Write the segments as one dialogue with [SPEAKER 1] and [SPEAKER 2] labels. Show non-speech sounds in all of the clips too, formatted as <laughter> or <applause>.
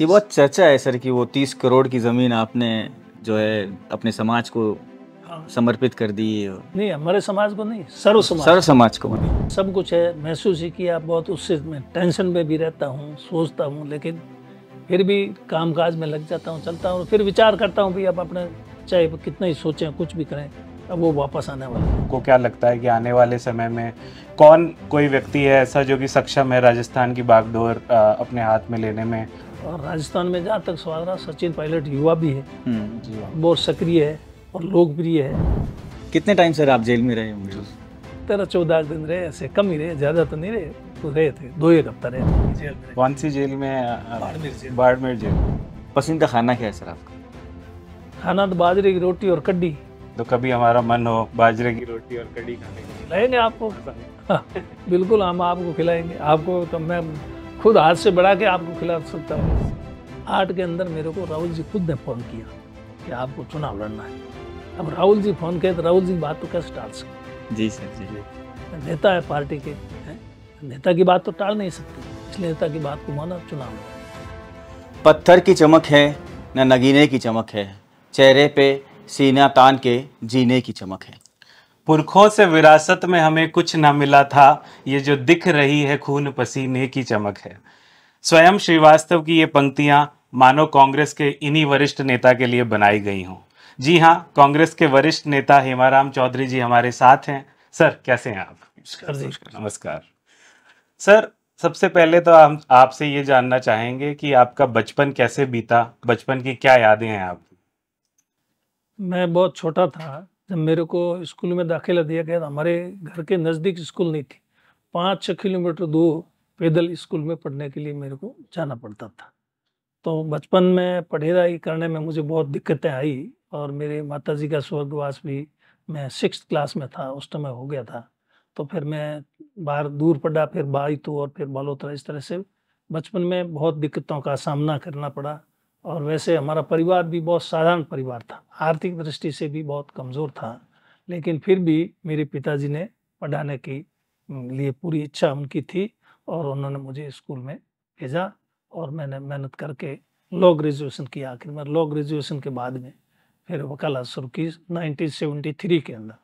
[SPEAKER 1] ये बहुत चर्चा है सर कि वो तीस करोड़ की ज़मीन आपने जो है अपने समाज को हाँ। समर्पित कर दी
[SPEAKER 2] नहीं हमारे समाज को नहीं सर्व समाज सर्व समाज को नहीं सब कुछ है महसूस ही किया बहुत उससे मैं टेंशन में भी रहता हूँ सोचता हूँ लेकिन फिर भी काम काज में लग जाता हूँ चलता हूँ फिर विचार करता हूँ भी अब अपने चाहे कितना ही सोचें कुछ भी करें अब वो वापस आने वाला है
[SPEAKER 3] को क्या लगता है कि आने वाले समय में कौन कोई व्यक्ति है ऐसा जो कि सक्षम है राजस्थान की बागडोर अपने हाथ में लेने में
[SPEAKER 2] और राजस्थान में जहाँ तक सवाल रहा सचिन पायलट युवा भी है
[SPEAKER 1] हम्म।
[SPEAKER 2] बहुत सक्रिय है और लोकप्रिय है
[SPEAKER 1] कितने टाइम सर आप जेल में रहे होंगे
[SPEAKER 2] तेरह चौदह दिन रहे ऐसे कम ही रहे ज़्यादा तो नहीं रहे तो रहे थे दो एक हफ्ता रहे थे जेल में कौन सी जेल में बाड़मेर जेल पसंदीदा खाना क्या है सर आपका खाना तो बाजरे की रोटी और
[SPEAKER 3] कड्डी तो कभी हमारा मन हो बाजरे की
[SPEAKER 2] रोटी और कड़ी खाने के लिए लाएंगे आपको <laughs> हाँ, बिल्कुल हम आपको खिलाएंगे आपको तो मैं खुद हाथ से बढ़ा के आपको खिला सकता हूँ आठ के अंदर मेरे को राहुल जी खुद ने फ़ोन किया कि आपको चुनाव लड़ना है अब राहुल जी फ़ोन किए तो राहुल जी बात तो कैसे टाल सकते जी सर जी जी नेता है पार्टी के नेता की बात तो टाल नहीं सकते इसलिए नेता की बात को माना चुनाव
[SPEAKER 1] पत्थर की चमक है न नगीने की चमक है चेहरे पे सीना तान के जीने की चमक है
[SPEAKER 3] पुरखों से विरासत में हमें कुछ ना मिला था ये जो दिख रही है खून पसीने की चमक है स्वयं श्रीवास्तव की ये पंक्तियां मानो कांग्रेस के इन्हीं वरिष्ठ नेता के लिए बनाई गई हों जी हाँ कांग्रेस के वरिष्ठ नेता हेमाराम चौधरी जी हमारे साथ हैं सर कैसे हैं आप
[SPEAKER 2] नमस्कार
[SPEAKER 3] नमस्कार सर सबसे पहले तो हम आपसे ये जानना चाहेंगे कि आपका बचपन कैसे बीता बचपन की क्या यादें हैं आपकी
[SPEAKER 2] मैं बहुत छोटा था जब मेरे को स्कूल में दाखिला दिया गया हमारे घर के नज़दीक स्कूल नहीं थी पाँच छः किलोमीटर दूर पैदल स्कूल में पढ़ने के लिए मेरे को जाना पड़ता था तो बचपन में पढ़ाई करने में मुझे बहुत दिक्कतें आई और मेरे माता जी का स्वर्गवास भी मैं सिक्स क्लास में था उस समय हो गया था तो फिर मैं बाहर दूर पड़ा फिर बाई तो और फिर बालोतरा इस तरह से बचपन में बहुत दिक्कतों का सामना करना पड़ा और वैसे हमारा परिवार भी बहुत साधारण परिवार था आर्थिक दृष्टि से भी बहुत कमज़ोर था लेकिन फिर भी मेरे पिताजी ने पढ़ाने की लिए पूरी इच्छा उनकी थी और उन्होंने मुझे स्कूल में भेजा और मैंने मेहनत करके लॉ ग्रेजुएशन किया आखिर में लॉ ग्रेजुएशन के बाद में फिर वकालत शुरू की नाइनटीन के अंदर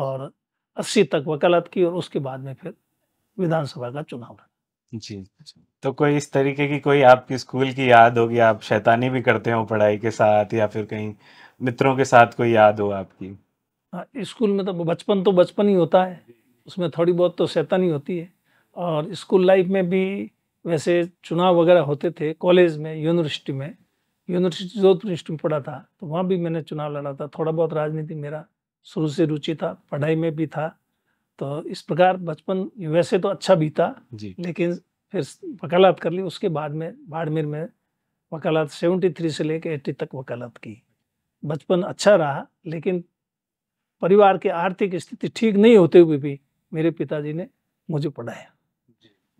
[SPEAKER 2] और अस्सी तक वकालत की और उसके बाद में फिर विधानसभा का चुनाव लड़ा
[SPEAKER 1] जी
[SPEAKER 3] तो कोई इस तरीके की कोई आपकी स्कूल की याद होगी आप शैतानी भी करते हो पढ़ाई के साथ या फिर कहीं मित्रों के साथ कोई याद हो आपकी
[SPEAKER 2] हाँ, स्कूल में तो बचपन तो बचपन ही होता है उसमें थोड़ी बहुत तो शैतानी होती है और स्कूल लाइफ में भी वैसे चुनाव वगैरह होते थे कॉलेज में यूनिवर्सिटी में यूनिवर्सिटी जोधपुर यूनिवर्सिटी में पढ़ा था तो वहाँ भी मैंने चुनाव लड़ा था थोड़ा बहुत राजनीति मेरा शुरू से रुचि था पढ़ाई में भी था तो इस प्रकार बचपन वैसे तो अच्छा बीता जी लेकिन फिर वकालत कर ली उसके बाद में बाड़मेर में वकालत सेवेंटी थ्री से लेकर एट्टी तक वकालत की बचपन अच्छा रहा लेकिन परिवार की आर्थिक स्थिति ठीक नहीं होते हुए भी मेरे पिताजी ने मुझे पढ़ाया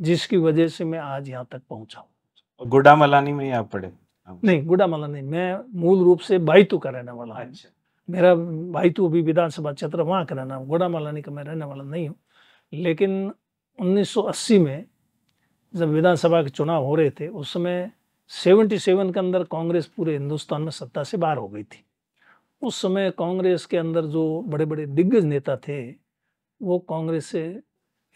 [SPEAKER 2] जिसकी वजह से मैं आज यहाँ तक पहुँचा हूँ
[SPEAKER 3] गुडामलानी में ही आप पढ़े
[SPEAKER 2] नहीं गुडा मलानी मैं मूल रूप से बाईतू का रहने वाला अच्छा। मेरा भाई तो अभी विधानसभा क्षेत्र वहाँ का रहना गोड़ा मालानी का तो मैं रहने वाला नहीं हूँ लेकिन 1980 में जब विधानसभा के चुनाव हो रहे थे उस समय 77 के अंदर कांग्रेस पूरे हिंदुस्तान में सत्ता से बाहर हो गई थी उस समय कांग्रेस के अंदर जो बड़े बड़े दिग्गज नेता थे वो कांग्रेस से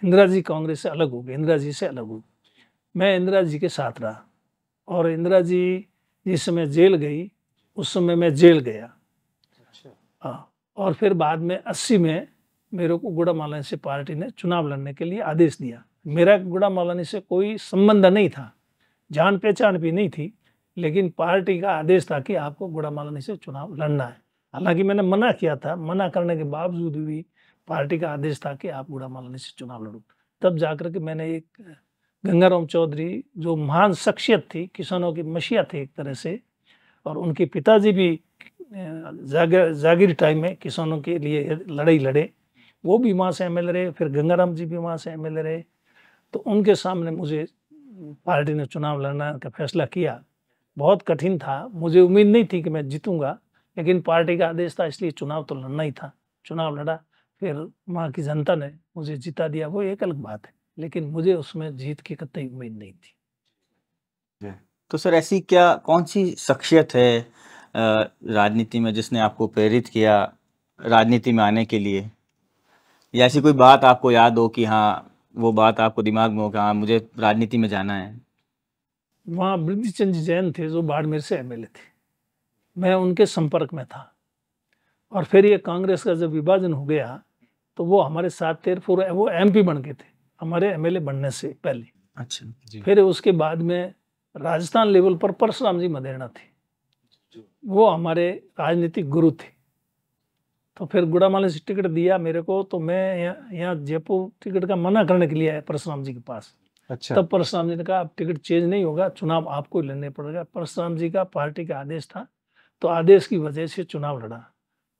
[SPEAKER 2] इंदिरा जी कांग्रेस से अलग हो गए इंदिरा जी से अलग हो गए मैं इंदिरा जी के साथ रहा और इंदिरा जी जिस समय जेल गई उस समय मैं जेल गया हाँ और फिर बाद में अस्सी में मेरे को गुड़ा मालानी से पार्टी ने चुनाव लड़ने के लिए आदेश दिया मेरा गुड़ा मालानी से कोई संबंध नहीं था जान पहचान भी नहीं थी लेकिन पार्टी का आदेश था कि आपको गुड़ा मालानी से चुनाव लड़ना है हालांकि मैंने मना किया था मना करने के बावजूद भी पार्टी का आदेश था कि आप गुड़ा मालानी से चुनाव लड़ो तब जाकर के मैंने एक गंगाराम चौधरी जो महान शख्सियत थी किसानों की मशिया थे एक तरह से और उनके पिताजी भी जागर जागिर टाइम में किसानों के लिए लड़ाई लड़े वो भी वहाँ से एम रहे फिर गंगाराम जी भी वहाँ से एम रहे तो उनके सामने मुझे पार्टी ने चुनाव लड़ना का फैसला किया बहुत कठिन था मुझे उम्मीद नहीं थी कि मैं जीतूंगा लेकिन पार्टी का आदेश था इसलिए चुनाव तो लड़ना ही था चुनाव लड़ा फिर वहाँ की जनता ने मुझे जीता दिया वो एक अलग बात है लेकिन मुझे उसमें जीत की कतई उम्मीद नहीं
[SPEAKER 1] थी तो सर ऐसी क्या कौन सी शख्सियत है राजनीति में जिसने आपको प्रेरित किया राजनीति में आने के लिए या ऐसी कोई बात आपको याद हो कि हाँ वो बात आपको दिमाग में हो कि हाँ मुझे राजनीति में जाना है
[SPEAKER 2] वहाँ वृद्धि चंद जैन थे जो बाड़मेर से एम थे मैं उनके संपर्क में था और फिर ये कांग्रेस का जब विभाजन हो गया तो वो हमारे साथ थे फिर वो पी बन गए थे हमारे ए बनने से पहले अच्छा जी। फिर उसके बाद में राजस्थान लेवल पर परशुराम जी मदेरणा थे वो हमारे राजनीतिक गुरु थे तो फिर गुड़ामाल से टिकट दिया मेरे को तो मैं यहाँ जयपुर टिकट का मना करने के लिए आया परशुराम जी के पास अच्छा तब परशुराम जी ने कहा अब टिकट चेंज नहीं होगा चुनाव आपको ही लड़ने पड़ेगा परशुराम जी का पार्टी का आदेश था तो आदेश की वजह से चुनाव लड़ा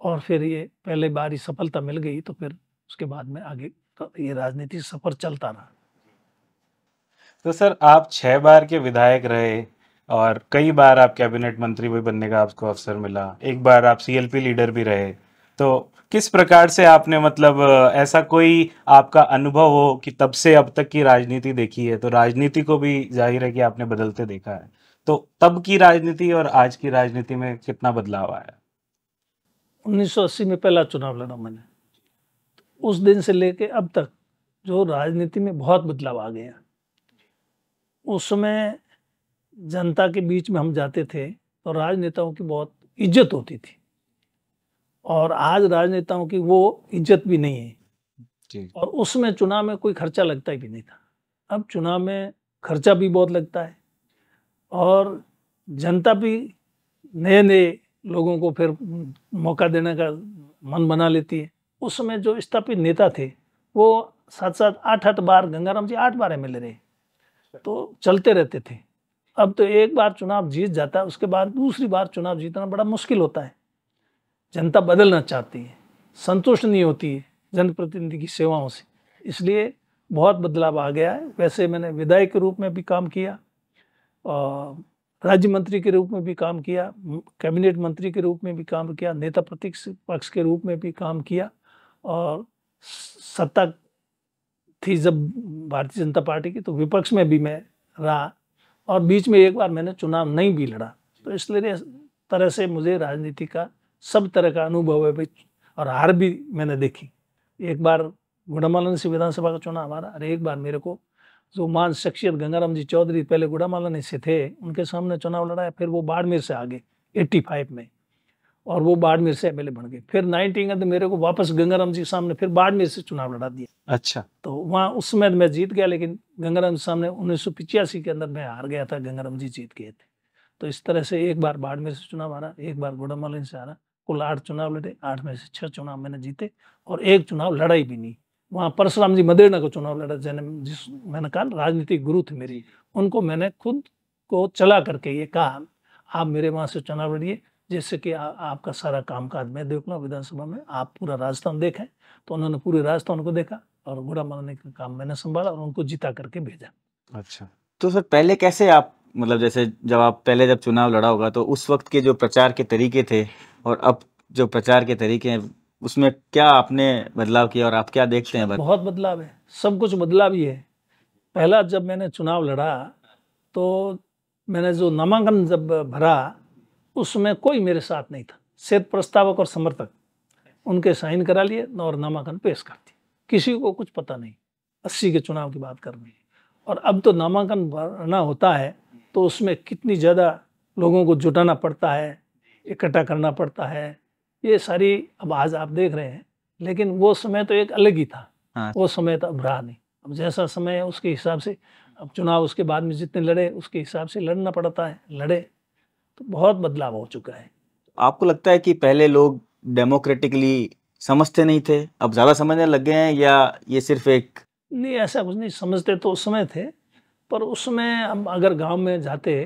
[SPEAKER 2] और फिर ये पहले बार ही सफलता मिल गई तो फिर उसके बाद में आगे तो ये राजनीति सफर चलता रहा
[SPEAKER 3] तो सर आप छह बार के विधायक रहे और कई बार आप कैबिनेट मंत्री भी बनने का आपको अवसर मिला एक बार आप सीएलपी लीडर भी रहे तो किस प्रकार से आपने मतलब ऐसा कोई आपका अनुभव हो कि तब से अब तक की राजनीति देखी है तो राजनीति को भी जाहिर है कि आपने बदलते देखा है तो तब की राजनीति और आज की राजनीति में कितना बदलाव आया
[SPEAKER 2] 1980 में पहला चुनाव लड़ा मैंने उस दिन से लेके अब तक जो राजनीति में बहुत बदलाव आ गया उसमें जनता के बीच में हम जाते थे तो राजनेताओं की बहुत इज्जत होती थी और आज राजनेताओं की वो इज्जत भी नहीं है और उसमें चुनाव में कोई खर्चा लगता ही भी नहीं था अब चुनाव में खर्चा भी बहुत लगता है और जनता भी नए नए लोगों को फिर मौका देने का मन बना लेती है उस समय जो स्थापित नेता थे वो साथ साथ आठ आठ बार गंगाराम जी आठ बार एम रहे अच्छा। तो चलते रहते थे अब तो एक बार चुनाव जीत जाता है उसके बाद दूसरी बार चुनाव जीतना बड़ा मुश्किल होता है जनता बदलना चाहती है संतुष्ट नहीं होती है जनप्रतिनिधि की सेवाओं से इसलिए बहुत बदलाव आ गया है वैसे मैंने विधायक के रूप में भी काम किया और राज्य मंत्री के रूप में भी काम किया कैबिनेट मंत्री के रूप में भी काम किया नेता प्रतिक्ष पक्ष के रूप में भी काम किया और सत्ता थी जब भारतीय जनता पार्टी की तो विपक्ष में भी मैं रहा और बीच में एक बार मैंने चुनाव नहीं भी लड़ा तो इसलिए तरह से मुझे राजनीति का सब तरह का अनुभव है भाई और हार भी मैंने देखी एक बार गुड़ामालन से विधानसभा का चुनाव हारा अरे एक बार मेरे को जो मान शख्सियत गंगाराम जी चौधरी पहले गुड़ामालन से थे उनके सामने चुनाव लड़ाया फिर वो बाड़मेर से आगे एट्टी फाइव में और वो बाड़मेर से एमएलए बन गए फिर नाइनटीन में तो मेरे को वापस गंगाराम जी सामने फिर बाड़मेर से चुनाव लड़ा दिया अच्छा तो वहाँ उस समय मैं जीत गया लेकिन गंगाराम जी सामने उन्नीस के अंदर मैं हार गया था गंगाराम जी जीत गए थे तो इस तरह से एक बार बाड़मेर से चुनाव हारा एक बार गोडामालिन से हारा कुल आठ चुनाव लड़े आठ में से छह चुनाव मैंने जीते और एक चुनाव लड़ाई भी नहीं वहाँ परशुराम जी मदेरना को चुनाव लड़ा जैन जिस मैंने कहा राजनीतिक गुरु थे मेरी उनको मैंने खुद को चला करके ये कहा आप मेरे वहाँ से चुनाव लड़िए जैसे कि आ, आपका सारा कामकाज मैं देख लूँ विधानसभा में आप पूरा राजस्थान देखें तो उन्होंने पूरे राजस्थान को देखा और घोड़ा मारने का काम मैंने संभाला और उनको जिता करके भेजा अच्छा
[SPEAKER 1] तो सर पहले कैसे आप मतलब जैसे जब आप पहले जब चुनाव लड़ा होगा तो उस वक्त के जो प्रचार के तरीके थे और अब जो प्रचार के तरीके हैं उसमें क्या आपने बदलाव किया और आप क्या देखते हैं बहुत
[SPEAKER 2] बदलाव है सब कुछ बदलाव ही है पहला जब मैंने चुनाव लड़ा तो मैंने जो नामांकन जब भरा उस समय कोई मेरे साथ नहीं था श्वेत प्रस्तावक और समर्थक उनके साइन करा लिए और नामांकन पेश कर दिए किसी को कुछ पता नहीं अस्सी के चुनाव की बात कर रही हैं और अब तो नामांकन भरना होता है तो उसमें कितनी ज़्यादा लोगों को जुटाना पड़ता है इकट्ठा करना पड़ता है ये सारी अब आज आप देख रहे हैं लेकिन वो समय तो एक अलग ही था हाँ। वो समय तो अब रहा नहीं अब जैसा समय है उसके हिसाब से अब चुनाव उसके बाद में जितने लड़े उसके हिसाब से लड़ना पड़ता है लड़े तो बहुत बदलाव हो चुका है
[SPEAKER 1] आपको लगता है कि पहले लोग डेमोक्रेटिकली समझते नहीं थे अब ज़्यादा समझने लग गए हैं या ये सिर्फ एक
[SPEAKER 2] नहीं ऐसा कुछ नहीं समझते तो उस समय थे पर उस समय हम अगर गांव में जाते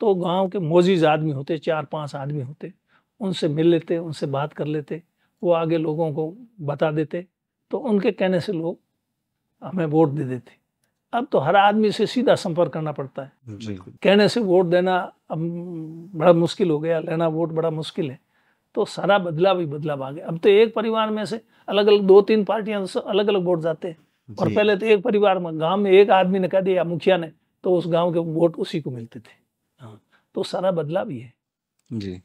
[SPEAKER 2] तो गांव के मोजीज आदमी होते चार पांच आदमी होते उनसे मिल लेते उनसे बात कर लेते वो आगे लोगों को बता देते तो उनके कहने से लोग हमें वोट दे देते अब तो हर आदमी से सीधा संपर्क करना पड़ता है कहने से वोट देना अब बड़ा मुश्किल हो गया लेना वोट बड़ा मुश्किल है तो सारा बदलाव ही बदलाव आ गया अब तो एक परिवार में से अलग अलग दो तीन पार्टियां से अलग अलग वोट जाते हैं और पहले तो एक परिवार में गांव में एक आदमी ने कह दिया मुखिया ने तो उस गांव के वोट उसी को मिलते थे हाँ, तो सारा बदलाव ही है
[SPEAKER 3] जी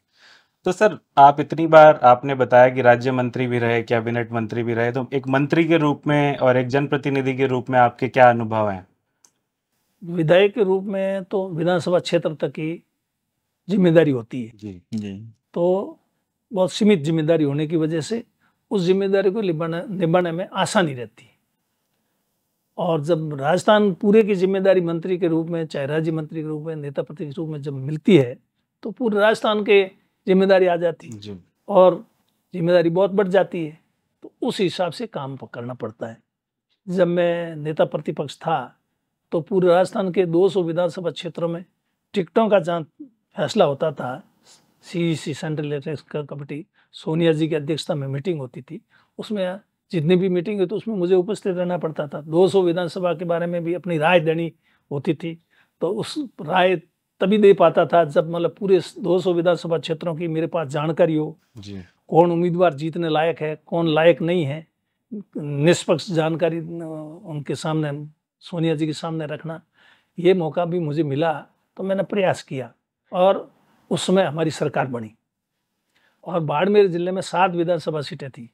[SPEAKER 3] तो सर आप इतनी बार आपने बताया कि राज्य मंत्री भी रहे कैबिनेट मंत्री भी रहे तो एक मंत्री के रूप में और एक जनप्रतिनिधि के रूप में आपके क्या अनुभव हैं
[SPEAKER 2] विधायक के रूप में तो विधानसभा क्षेत्र तक की जिम्मेदारी होती है जी जी तो बहुत सीमित जिम्मेदारी होने की वजह से उस जिम्मेदारी को निभाने निभाने में आसानी रहती है और जब राजस्थान पूरे की जिम्मेदारी मंत्री के रूप में चाहे राज्य मंत्री के रूप में नेता प्रतिनिधि के रूप में जब मिलती है तो पूरे राजस्थान के जिम्मेदारी आ जाती है और जिम्मेदारी बहुत बढ़ जाती है तो उस हिसाब से काम करना पड़ता है जब मैं नेता प्रतिपक्ष था तो पूरे राजस्थान के 200 विधानसभा क्षेत्रों में टिकटों का जहाँ फैसला होता था C central election committee Sonia ji की अध्यक्षता में मीटिंग होती थी उसमें जितनी भी मीटिंग होती तो उसमें मुझे उपस्थित रहना पड़ता था 200 विधानसभा के बारे में भी अपनी राय देनी होती थी तो उस राय तभी दे पाता था जब मतलब पूरे 200 विधानसभा क्षेत्रों की मेरे पास जानकारी हो जी। कौन उम्मीदवार जीतने लायक है कौन लायक नहीं है निष्पक्ष जानकारी उनके सामने सोनिया जी के सामने रखना ये मौका भी मुझे मिला तो मैंने प्रयास किया और उस समय हमारी सरकार बनी और बाड़मेर जिले में सात विधानसभा सीटें थी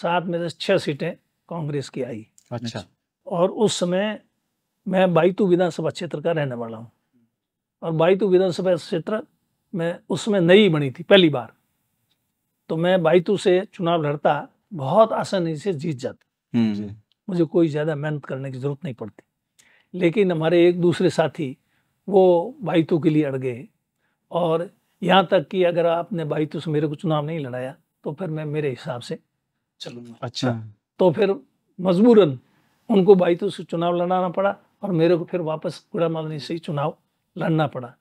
[SPEAKER 2] सात में से छः सीटें कांग्रेस की आई अच्छा और उस समय मैं बाईतू विधानसभा क्षेत्र का रहने वाला हूँ और बाईतू विधानसभा क्षेत्र में उसमें नई बनी थी पहली बार तो मैं बाईतू से चुनाव लड़ता बहुत आसानी से जीत जाता हम्म, मुझे कोई ज़्यादा मेहनत करने की जरूरत नहीं पड़ती लेकिन हमारे एक दूसरे साथी वो बाईतू के लिए अड़ गए और यहाँ तक कि अगर आपने बाईतू से मेरे को चुनाव नहीं लड़ाया तो फिर मैं मेरे हिसाब से चलूँगा अच्छा तो फिर मजबूरन उनको बाईतू से चुनाव लड़ाना पड़ा और मेरे को फिर वापस गुड़ा मदनी से ही चुनाव लड़ना पड़ा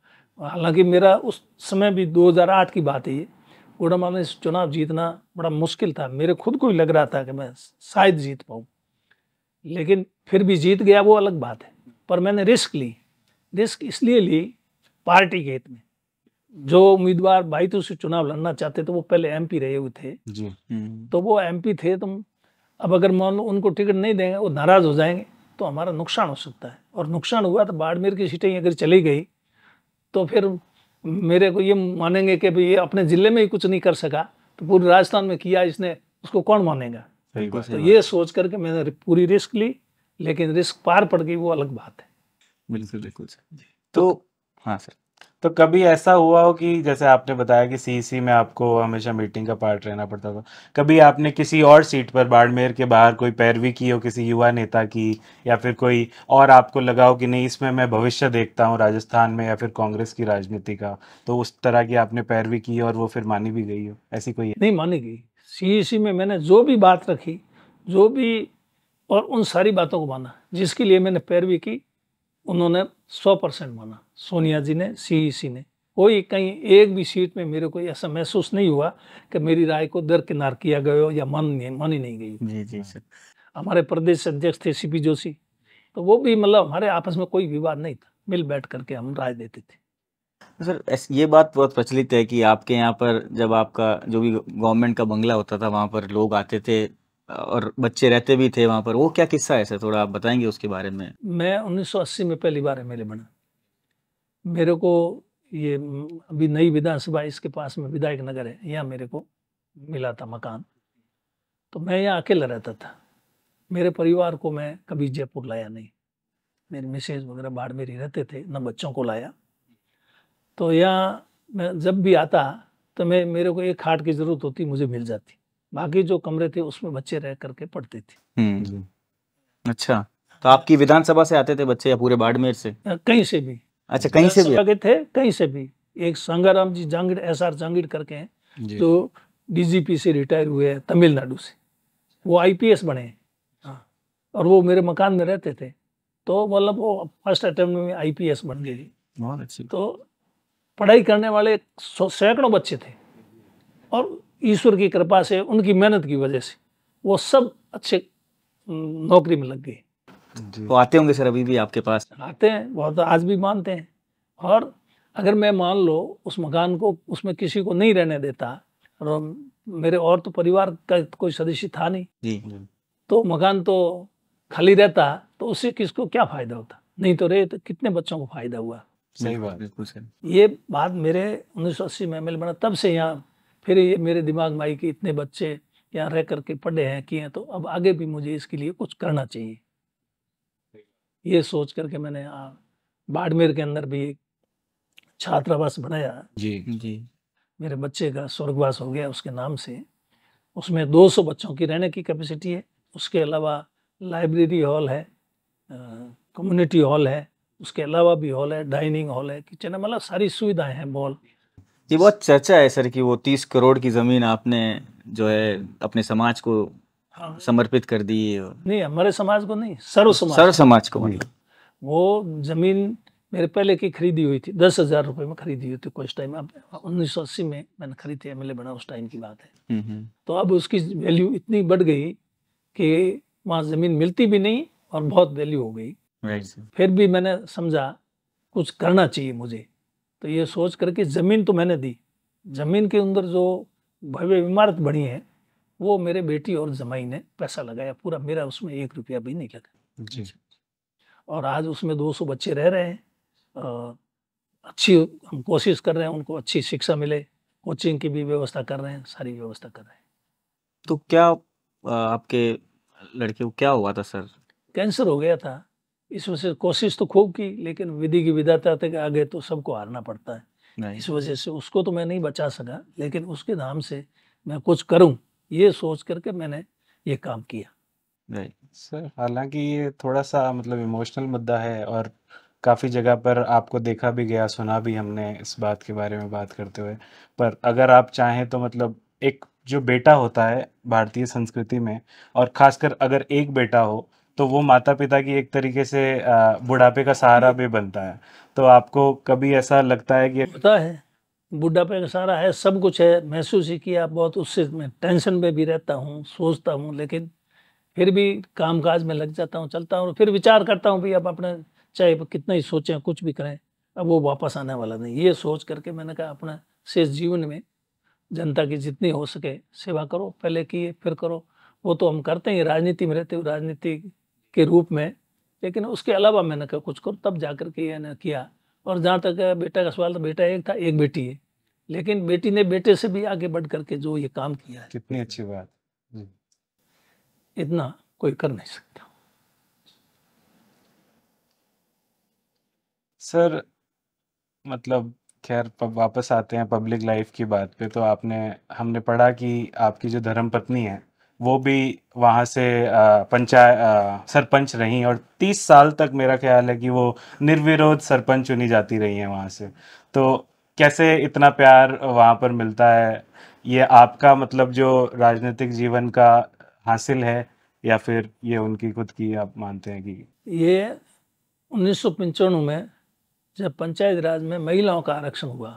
[SPEAKER 2] हालांकि मेरा उस समय भी 2008 की बात है ये में चुनाव जीतना बड़ा मुश्किल था मेरे खुद को ही लग रहा था कि मैं शायद जीत पाऊँ लेकिन फिर भी जीत गया वो अलग बात है पर मैंने रिस्क ली रिस्क इसलिए ली पार्टी के हित में जो उम्मीदवार बाईतू से चुनाव लड़ना चाहते थे वो पहले एमपी रहे हुए थे जी तो वो एमपी थे तुम तो अब अगर मान लो उनको टिकट नहीं देंगे वो नाराज हो जाएंगे तो हमारा नुकसान हो सकता है और नुकसान हुआ तो बाड़मेर की सीटें अगर चली गई तो फिर मेरे को ये मानेंगे कि भाई ये अपने ज़िले में ही कुछ नहीं कर सका तो पूरे राजस्थान में किया इसने उसको कौन मानेगा तो ये सोच करके मैंने पूरी रिस्क ली लेकिन रिस्क पार पड़ गई वो अलग बात है
[SPEAKER 1] बिल्कुल बिल्कुल सर तो, तो हाँ सर
[SPEAKER 2] तो कभी ऐसा
[SPEAKER 3] हुआ हो कि जैसे आपने बताया कि सी में आपको हमेशा मीटिंग का पार्ट रहना पड़ता था कभी आपने किसी और सीट पर बाड़मेर के बाहर कोई पैरवी की हो किसी युवा नेता की या फिर कोई और आपको लगा हो कि नहीं इसमें मैं भविष्य देखता हूँ राजस्थान में या फिर कांग्रेस की राजनीति का तो उस तरह की आपने पैरवी की और वो फिर मानी भी गई हो ऐसी कोई
[SPEAKER 2] नहीं मानी गई सी में मैंने जो भी बात रखी जो भी और उन सारी बातों को माना जिसके लिए मैंने पैरवी की उन्होंने सौ परसेंट माना सोनिया जी ने सीईसी e ने कोई कहीं एक भी सीट में मेरे को ऐसा महसूस नहीं हुआ कि मेरी राय को दरकिनार किया गया हो या मन नहीं मानी नहीं गई जी जी सर हाँ। हमारे प्रदेश अध्यक्ष थे सीपी जोशी तो वो भी मतलब हमारे आपस में कोई विवाद नहीं था मिल बैठ करके हम राय देते थे
[SPEAKER 1] सर ये बात बहुत प्रचलित है कि आपके यहाँ पर जब आपका जो भी गवर्नमेंट का बंगला होता था वहाँ पर लोग आते थे और बच्चे रहते भी थे वहाँ पर वो क्या किस्सा है सर थोड़ा आप बताएंगे उसके बारे में
[SPEAKER 2] मैं 1980 में पहली बार एम बना मेरे को ये अभी नई विधानसभा इसके पास में विधायक नगर है यहाँ मेरे को मिला था मकान तो मैं यहाँ अकेला रहता था मेरे परिवार को मैं कभी जयपुर लाया नहीं मेरे मिसेज वगैरह बाड़मेर ही रहते थे ना बच्चों को लाया तो यहाँ मैं जब भी आता तो मैं मेरे को एक खाट की जरूरत होती मुझे मिल जाती बाकी जो कमरे थे उसमें बच्चे रह करके पढ़ते थे
[SPEAKER 1] हम्म। अच्छा तो आपकी विधानसभा से आते थे बच्चे या पूरे बाड़मेर से कहीं से भी अच्छा कहीं से
[SPEAKER 2] भी थे कहीं से भी एक संगाराम जी जांगिड़ एस आर जांगिड़ करके हैं तो डीजीपी से रिटायर हुए हैं तमिलनाडु से वो आईपीएस बने हैं हाँ। और वो मेरे मकान में रहते थे तो मतलब वो फर्स्ट अटेम्प्ट में आईपीएस बन गए तो पढ़ाई करने वाले सैकड़ों बच्चे थे और ईश्वर की कृपा से उनकी मेहनत की वजह से वो सब अच्छे नौकरी में लग गए
[SPEAKER 1] वो आते होंगे सर अभी भी आपके पास
[SPEAKER 2] आते हैं बहुत आज भी मानते हैं और अगर मैं मान लो उस मकान को उसमें किसी को नहीं रहने देता और मेरे और तो परिवार का कोई सदस्य था नहीं जी तो मकान तो खाली रहता तो उससे किसको क्या फायदा होता नहीं तो रे तो कितने बच्चों को फायदा हुआ
[SPEAKER 1] सही बात बिल्कुल
[SPEAKER 2] ये बात मेरे 1980 में एम बना तब से यहाँ फिर ये मेरे दिमाग में आई कि इतने बच्चे यहाँ रह करके पढ़े हैं किए हैं तो अब आगे भी मुझे इसके लिए कुछ करना चाहिए ये सोच करके मैंने बाड़मेर के अंदर भी एक छात्रावास बनाया जी जी मेरे बच्चे का स्वर्गवास हो गया उसके नाम से उसमें 200 बच्चों की रहने की कैपेसिटी है उसके अलावा लाइब्रेरी हॉल है कम्युनिटी हॉल है उसके अलावा भी हॉल है डाइनिंग हॉल है किचन है मतलब सारी सुविधाएं हैं मॉल
[SPEAKER 1] ये बहुत चर्चा है सर कि वो तीस करोड़ की ज़मीन आपने जो है अपने समाज को हाँ। समर्पित कर दी
[SPEAKER 2] नहीं हमारे समाज को नहीं सर्व समाज सर्व समाज को मतलब वो जमीन मेरे पहले की खरीदी हुई थी दस हजार रुपये में खरीदी हुई थी कुछ टाइम अब उन्नीस सौ अस्सी में मैंने खरीदी एमएलए बना उस टाइम की बात है हम्म, हम्म। तो अब उसकी वैल्यू इतनी बढ़ गई कि वहाँ जमीन मिलती भी नहीं और बहुत वैल्यू हो गई फिर भी मैंने समझा कुछ करना चाहिए मुझे तो ये सोच करके ज़मीन तो मैंने दी ज़मीन के अंदर जो भव्य इमारत बनी है वो मेरे बेटी और जमाई ने पैसा लगाया पूरा मेरा उसमें एक रुपया भी नहीं
[SPEAKER 1] लगा
[SPEAKER 2] और आज उसमें 200 बच्चे रह रहे हैं अच्छी हम कोशिश कर रहे हैं उनको अच्छी शिक्षा मिले कोचिंग की भी व्यवस्था कर रहे हैं सारी व्यवस्था कर रहे हैं
[SPEAKER 1] तो क्या आपके लड़के को क्या हुआ था सर
[SPEAKER 2] कैंसर हो गया था इस वजह से कोशिश तो खूब की लेकिन विधि की विधाता तक आगे तो सबको हारना पड़ता है इस वजह से उसको तो मैं नहीं बचा सका लेकिन उसके नाम से मैं कुछ करूं ये सोच करके मैंने ये काम किया
[SPEAKER 3] सर हालांकि ये थोड़ा सा मतलब इमोशनल मुद्दा है और काफ़ी जगह पर आपको देखा भी गया सुना भी हमने इस बात के बारे में बात करते हुए पर अगर आप चाहें तो मतलब एक जो बेटा होता है भारतीय संस्कृति में और खासकर अगर एक बेटा हो तो वो माता पिता की एक तरीके से बुढ़ापे का सहारा भी बनता है तो आपको कभी ऐसा लगता है कि होता है
[SPEAKER 2] बुढ़ापे का सारा है सब कुछ है महसूस ही किया बहुत उससे मैं टेंशन में भी रहता हूँ सोचता हूँ लेकिन फिर भी काम काज में लग जाता हूँ चलता हूँ फिर विचार करता हूँ भाई अब अपने चाहे कितना ही सोचें कुछ भी करें अब वो वापस आने वाला नहीं ये सोच करके मैंने कहा अपना शेष जीवन में जनता की जितनी हो सके सेवा करो पहले किए फिर करो वो तो हम करते हैं राजनीति में रहते हुए राजनीति के रूप में लेकिन उसके अलावा मैंने कहा कुछ करो तब जा कर के ये किया और जहाँ तक बेटा का सवाल तो बेटा एक था एक बेटी है लेकिन बेटी ने बेटे से भी आगे बढ़ करके जो ये काम किया है कितनी अच्छी बात इतना कोई कर नहीं सकता
[SPEAKER 3] सर मतलब खैर वापस आते हैं पब्लिक लाइफ की बात पे तो आपने हमने पढ़ा कि आपकी जो धर्म पत्नी है वो भी वहाँ से पंचायत सरपंच रही और तीस साल तक मेरा ख्याल है कि वो निर्विरोध सरपंच चुनी जाती रही हैं वहाँ से तो कैसे इतना प्यार वहाँ पर मिलता है ये आपका मतलब जो राजनीतिक जीवन का हासिल है या फिर ये उनकी खुद की आप मानते हैं
[SPEAKER 2] कि ये उन्नीस में जब पंचायत राज में महिलाओं का आरक्षण हुआ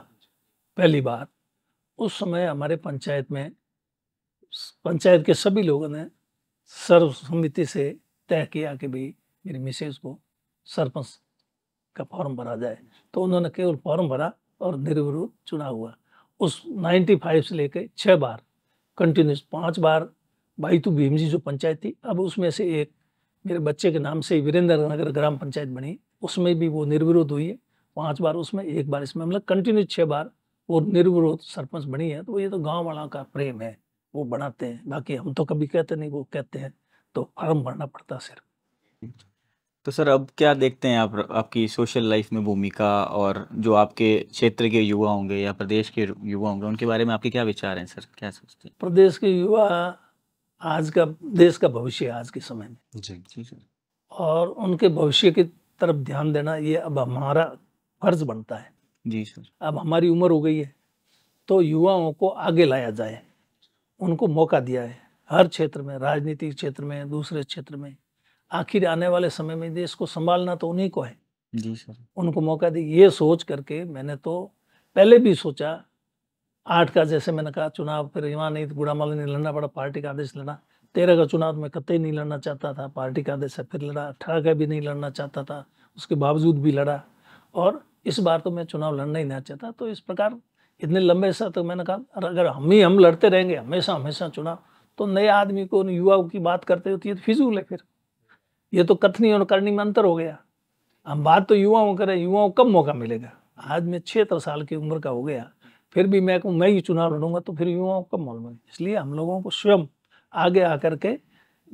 [SPEAKER 2] पहली बार उस समय हमारे पंचायत में पंचायत के सभी लोगों ने सर्वसम्मति से तय किया कि भाई मेरी मिसेज को सरपंच का फॉर्म भरा जाए तो उन्होंने केवल फॉर्म भरा और निर्विरोध चुनाव हुआ उस 95 से लेकर छः बार कंटिन्यूस पांच बार बाईतू भीम जी जो पंचायत थी अब उसमें से एक मेरे बच्चे के नाम से वीरेंद्र नगर ग्राम पंचायत बनी उसमें भी वो निर्विरोध हुई है पांच बार उसमें एक बार इसमें मतलब कंटिन्यू छः बार वो निर्विरोध सरपंच बनी है तो ये तो गाँव वाला का प्रेम है वो बनाते हैं बाकी हम तो कभी कहते नहीं वो कहते हैं तो फार्म भरना पड़ता सिर्फ
[SPEAKER 1] तो सर अब क्या देखते हैं आप आपकी सोशल लाइफ में भूमिका और जो आपके क्षेत्र के युवा होंगे या प्रदेश के युवा होंगे उनके बारे में आपके क्या विचार हैं सर क्या सोचते
[SPEAKER 2] हैं प्रदेश के युवा आज का देश का भविष्य आज के समय में जी जी सर और उनके भविष्य की तरफ ध्यान देना ये अब हमारा फर्ज बनता है जी सर अब हमारी उम्र हो गई है तो युवाओं को आगे लाया जाए उनको मौका दिया है हर क्षेत्र में राजनीतिक क्षेत्र में दूसरे क्षेत्र में आखिर आने वाले समय में देश को संभालना तो उन्हीं को है जी सर उनको मौका दी ये सोच करके मैंने तो पहले भी सोचा आठ का जैसे मैंने कहा चुनाव फिर यहाँ नहीं तो बूढ़ा माल नहीं लड़ना पड़ा पार्टी का आदेश लड़ा तेरह का चुनाव तो मैं कतई नहीं लड़ना चाहता था पार्टी का आदेश है फिर लड़ा अठारह का भी नहीं लड़ना चाहता था उसके बावजूद भी लड़ा और इस बार तो मैं चुनाव लड़ना ही नहीं चाहता तो इस प्रकार इतने लंबे समय तो मैंने कहा अगर हम ही हम लड़ते रहेंगे हमेशा हमेशा चुनाव तो नए आदमी को युवाओं की बात करते होती तो है तो फिजूल है फिर ये तो कथनी और करनी में अंतर हो गया हम बात तो युवाओं करें युवाओं कब मौका मिलेगा आज मैं छिहत्तर साल की उम्र का हो गया फिर भी मैं मैं ही चुनाव लड़ूंगा तो फिर युवाओं को मौल मिले इसलिए हम लोगों को स्वयं आगे आकर के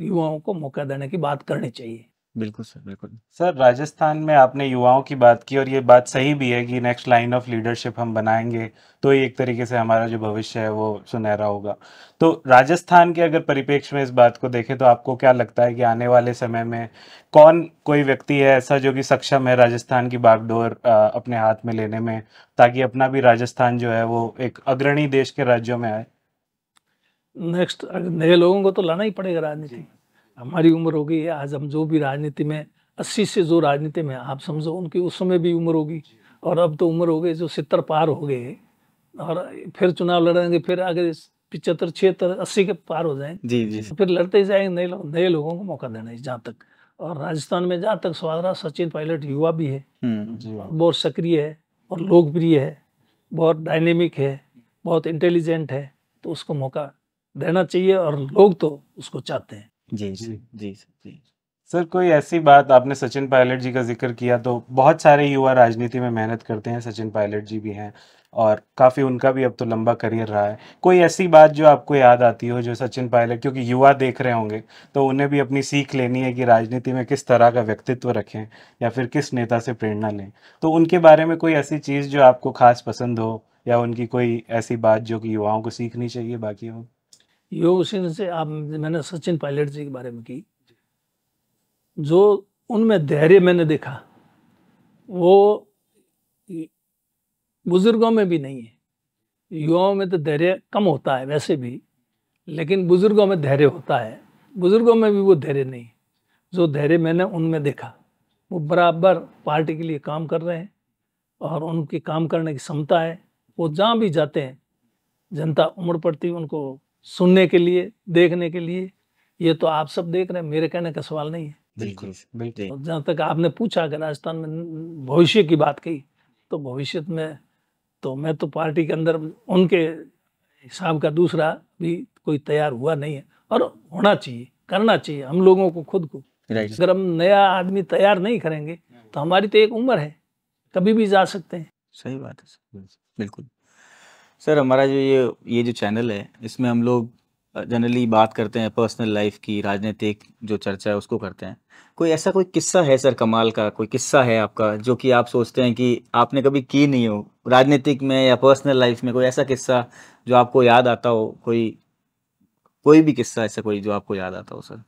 [SPEAKER 2] युवाओं को मौका देने की बात करनी चाहिए
[SPEAKER 1] बिल्कुल सर बिल्कुल
[SPEAKER 2] सर
[SPEAKER 3] राजस्थान में आपने युवाओं की बात की और ये बात सही भी है कि नेक्स्ट लाइन ऑफ लीडरशिप हम बनाएंगे तो एक तरीके से हमारा जो भविष्य है वो सुनहरा होगा तो राजस्थान के अगर परिप्रेक्ष्य में इस बात को देखें तो आपको क्या लगता है कि आने वाले समय में कौन कोई व्यक्ति है ऐसा जो कि सक्षम है राजस्थान की बागडोर अपने हाथ में लेने में ताकि अपना भी राजस्थान जो है वो एक अग्रणी देश के राज्यों में आए
[SPEAKER 2] नेक्स्ट नए लोगों को तो लाना ही पड़ेगा राजनीति हमारी उम्र होगी आज हम जो भी राजनीति में अस्सी से जो राजनीति में आप समझो उनकी उस समय भी उम्र होगी और अब तो उम्र हो गई जो सितर पार हो गए और फिर चुनाव लड़ेंगे फिर आगे पिचहत्तर छिहत्तर अस्सी के पार हो जाएंगे जी जी फिर लड़ते ही जाएंगे नए लोग नए लोगों को मौका देना है जहाँ तक और राजस्थान में जहाँ तक स्वाद रहा सचिन पायलट युवा भी है
[SPEAKER 1] हम्म,
[SPEAKER 2] बहुत सक्रिय है और लोकप्रिय है बहुत डायनेमिक है बहुत इंटेलिजेंट है तो उसको मौका देना चाहिए और लोग तो उसको
[SPEAKER 1] चाहते हैं जी जी जी जी
[SPEAKER 3] सर कोई ऐसी बात आपने सचिन पायलट जी का जिक्र किया तो बहुत सारे युवा राजनीति में मेहनत करते हैं सचिन पायलट जी भी हैं और काफ़ी उनका भी अब तो लंबा करियर रहा है कोई ऐसी बात जो आपको याद आती हो जो सचिन पायलट क्योंकि युवा देख रहे होंगे तो उन्हें भी अपनी सीख लेनी है कि राजनीति में किस तरह का व्यक्तित्व रखें या फिर किस नेता से प्रेरणा लें तो उनके बारे में कोई ऐसी चीज़ जो आपको खास पसंद हो या उनकी कोई ऐसी बात जो कि युवाओं को सीखनी चाहिए बाकी हो
[SPEAKER 2] योग सिंह से आप मैंने सचिन पायलट जी के बारे में की जो उनमें धैर्य मैंने देखा वो बुजुर्गों में भी नहीं है युवाओं में तो धैर्य कम होता है वैसे भी लेकिन बुजुर्गों में धैर्य होता है बुजुर्गों में भी वो धैर्य नहीं जो धैर्य मैंने उनमें देखा वो बराबर पार्टी के लिए काम कर रहे हैं और उनकी काम करने की क्षमता है वो जहाँ भी जाते हैं जनता उमड़ पड़ती उनको सुनने के लिए देखने के लिए ये तो आप सब देख रहे हैं मेरे कहने का सवाल नहीं है
[SPEAKER 1] बिल्कुल तो
[SPEAKER 2] जहाँ तक आपने पूछा कि राजस्थान में भविष्य की बात कही तो भविष्य में तो मैं तो पार्टी के अंदर उनके हिसाब का दूसरा भी कोई तैयार हुआ नहीं है और होना चाहिए करना चाहिए हम लोगों को खुद को अगर हम नया आदमी तैयार नहीं करेंगे तो हमारी तो एक उम्र है कभी भी जा सकते हैं
[SPEAKER 1] सही बात है बिल्कुल सर हमारा जो ये ये जो चैनल है इसमें हम लोग जनरली बात करते हैं पर्सनल लाइफ की राजनीतिक जो चर्चा है उसको करते हैं कोई ऐसा कोई किस्सा है सर कमाल का कोई किस्सा है आपका जो कि आप सोचते हैं कि आपने कभी की नहीं हो राजनीतिक में या पर्सनल लाइफ में कोई ऐसा किस्सा जो आपको याद आता हो कोई कोई भी किस्सा ऐसा कोई जो आपको याद आता हो सर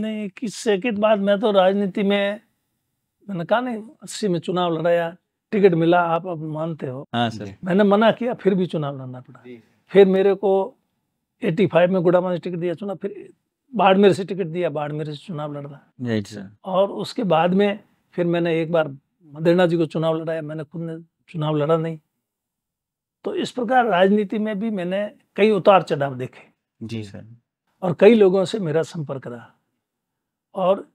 [SPEAKER 2] नहीं किस्से की बात मैं तो राजनीति में मैंने कहा नहीं अस्सी में चुनाव लड़ाया टिकट मिला आप अब मानते हो हाँ, सर मैंने मना किया फिर भी चुनाव लड़ना पड़ा फिर मेरे को 85 में गुड़ामा से टिकट दिया चुनाव फिर बाड़मेर से टिकट दिया बाड़मेर से चुनाव
[SPEAKER 1] लड़ना
[SPEAKER 2] और उसके बाद में फिर मैंने एक बार मदेना जी को चुनाव लड़ाया मैंने खुद ने चुनाव लड़ा नहीं तो इस प्रकार राजनीति में भी मैंने कई उतार चढ़ाव देखे जी सर और कई लोगों से मेरा संपर्क रहा और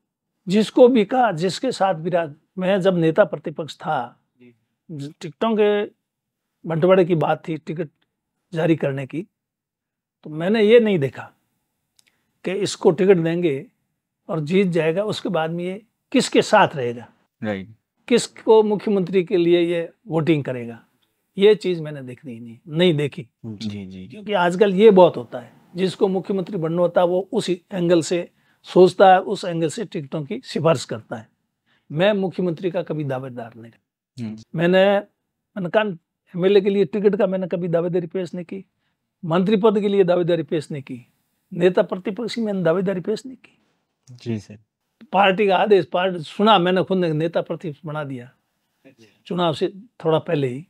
[SPEAKER 2] जिसको भी कहा जिसके साथ भी मैं जब नेता प्रतिपक्ष था टिकटों के बंटवारे की बात थी टिकट जारी करने की तो मैंने ये नहीं देखा कि इसको टिकट देंगे और जीत जाएगा उसके बाद में ये किसके साथ रहेगा राइट किसको मुख्यमंत्री के लिए ये वोटिंग करेगा ये चीज मैंने देखनी नहीं नहीं देखी जी जी क्योंकि आजकल ये बहुत होता है जिसको मुख्यमंत्री बनना होता है वो उस एंगल से सोचता है उस एंगल से टिकटों की सिफारिश करता है मैं मुख्यमंत्री का कभी दावेदार नहीं हम्म। मैंने मैंने कहा एमएलए के लिए टिकट का मैंने कभी दावेदारी पेश नहीं की मंत्री पद के लिए दावेदारी पेश नहीं की नेता प्रतिपक्षी मैंने दावेदारी पेश नहीं की जी सर पार्टी का आदेश पार्टी सुना मैंने खुद ने नेता प्रतिपक्ष बना दिया चुनाव से थोड़ा पहले ही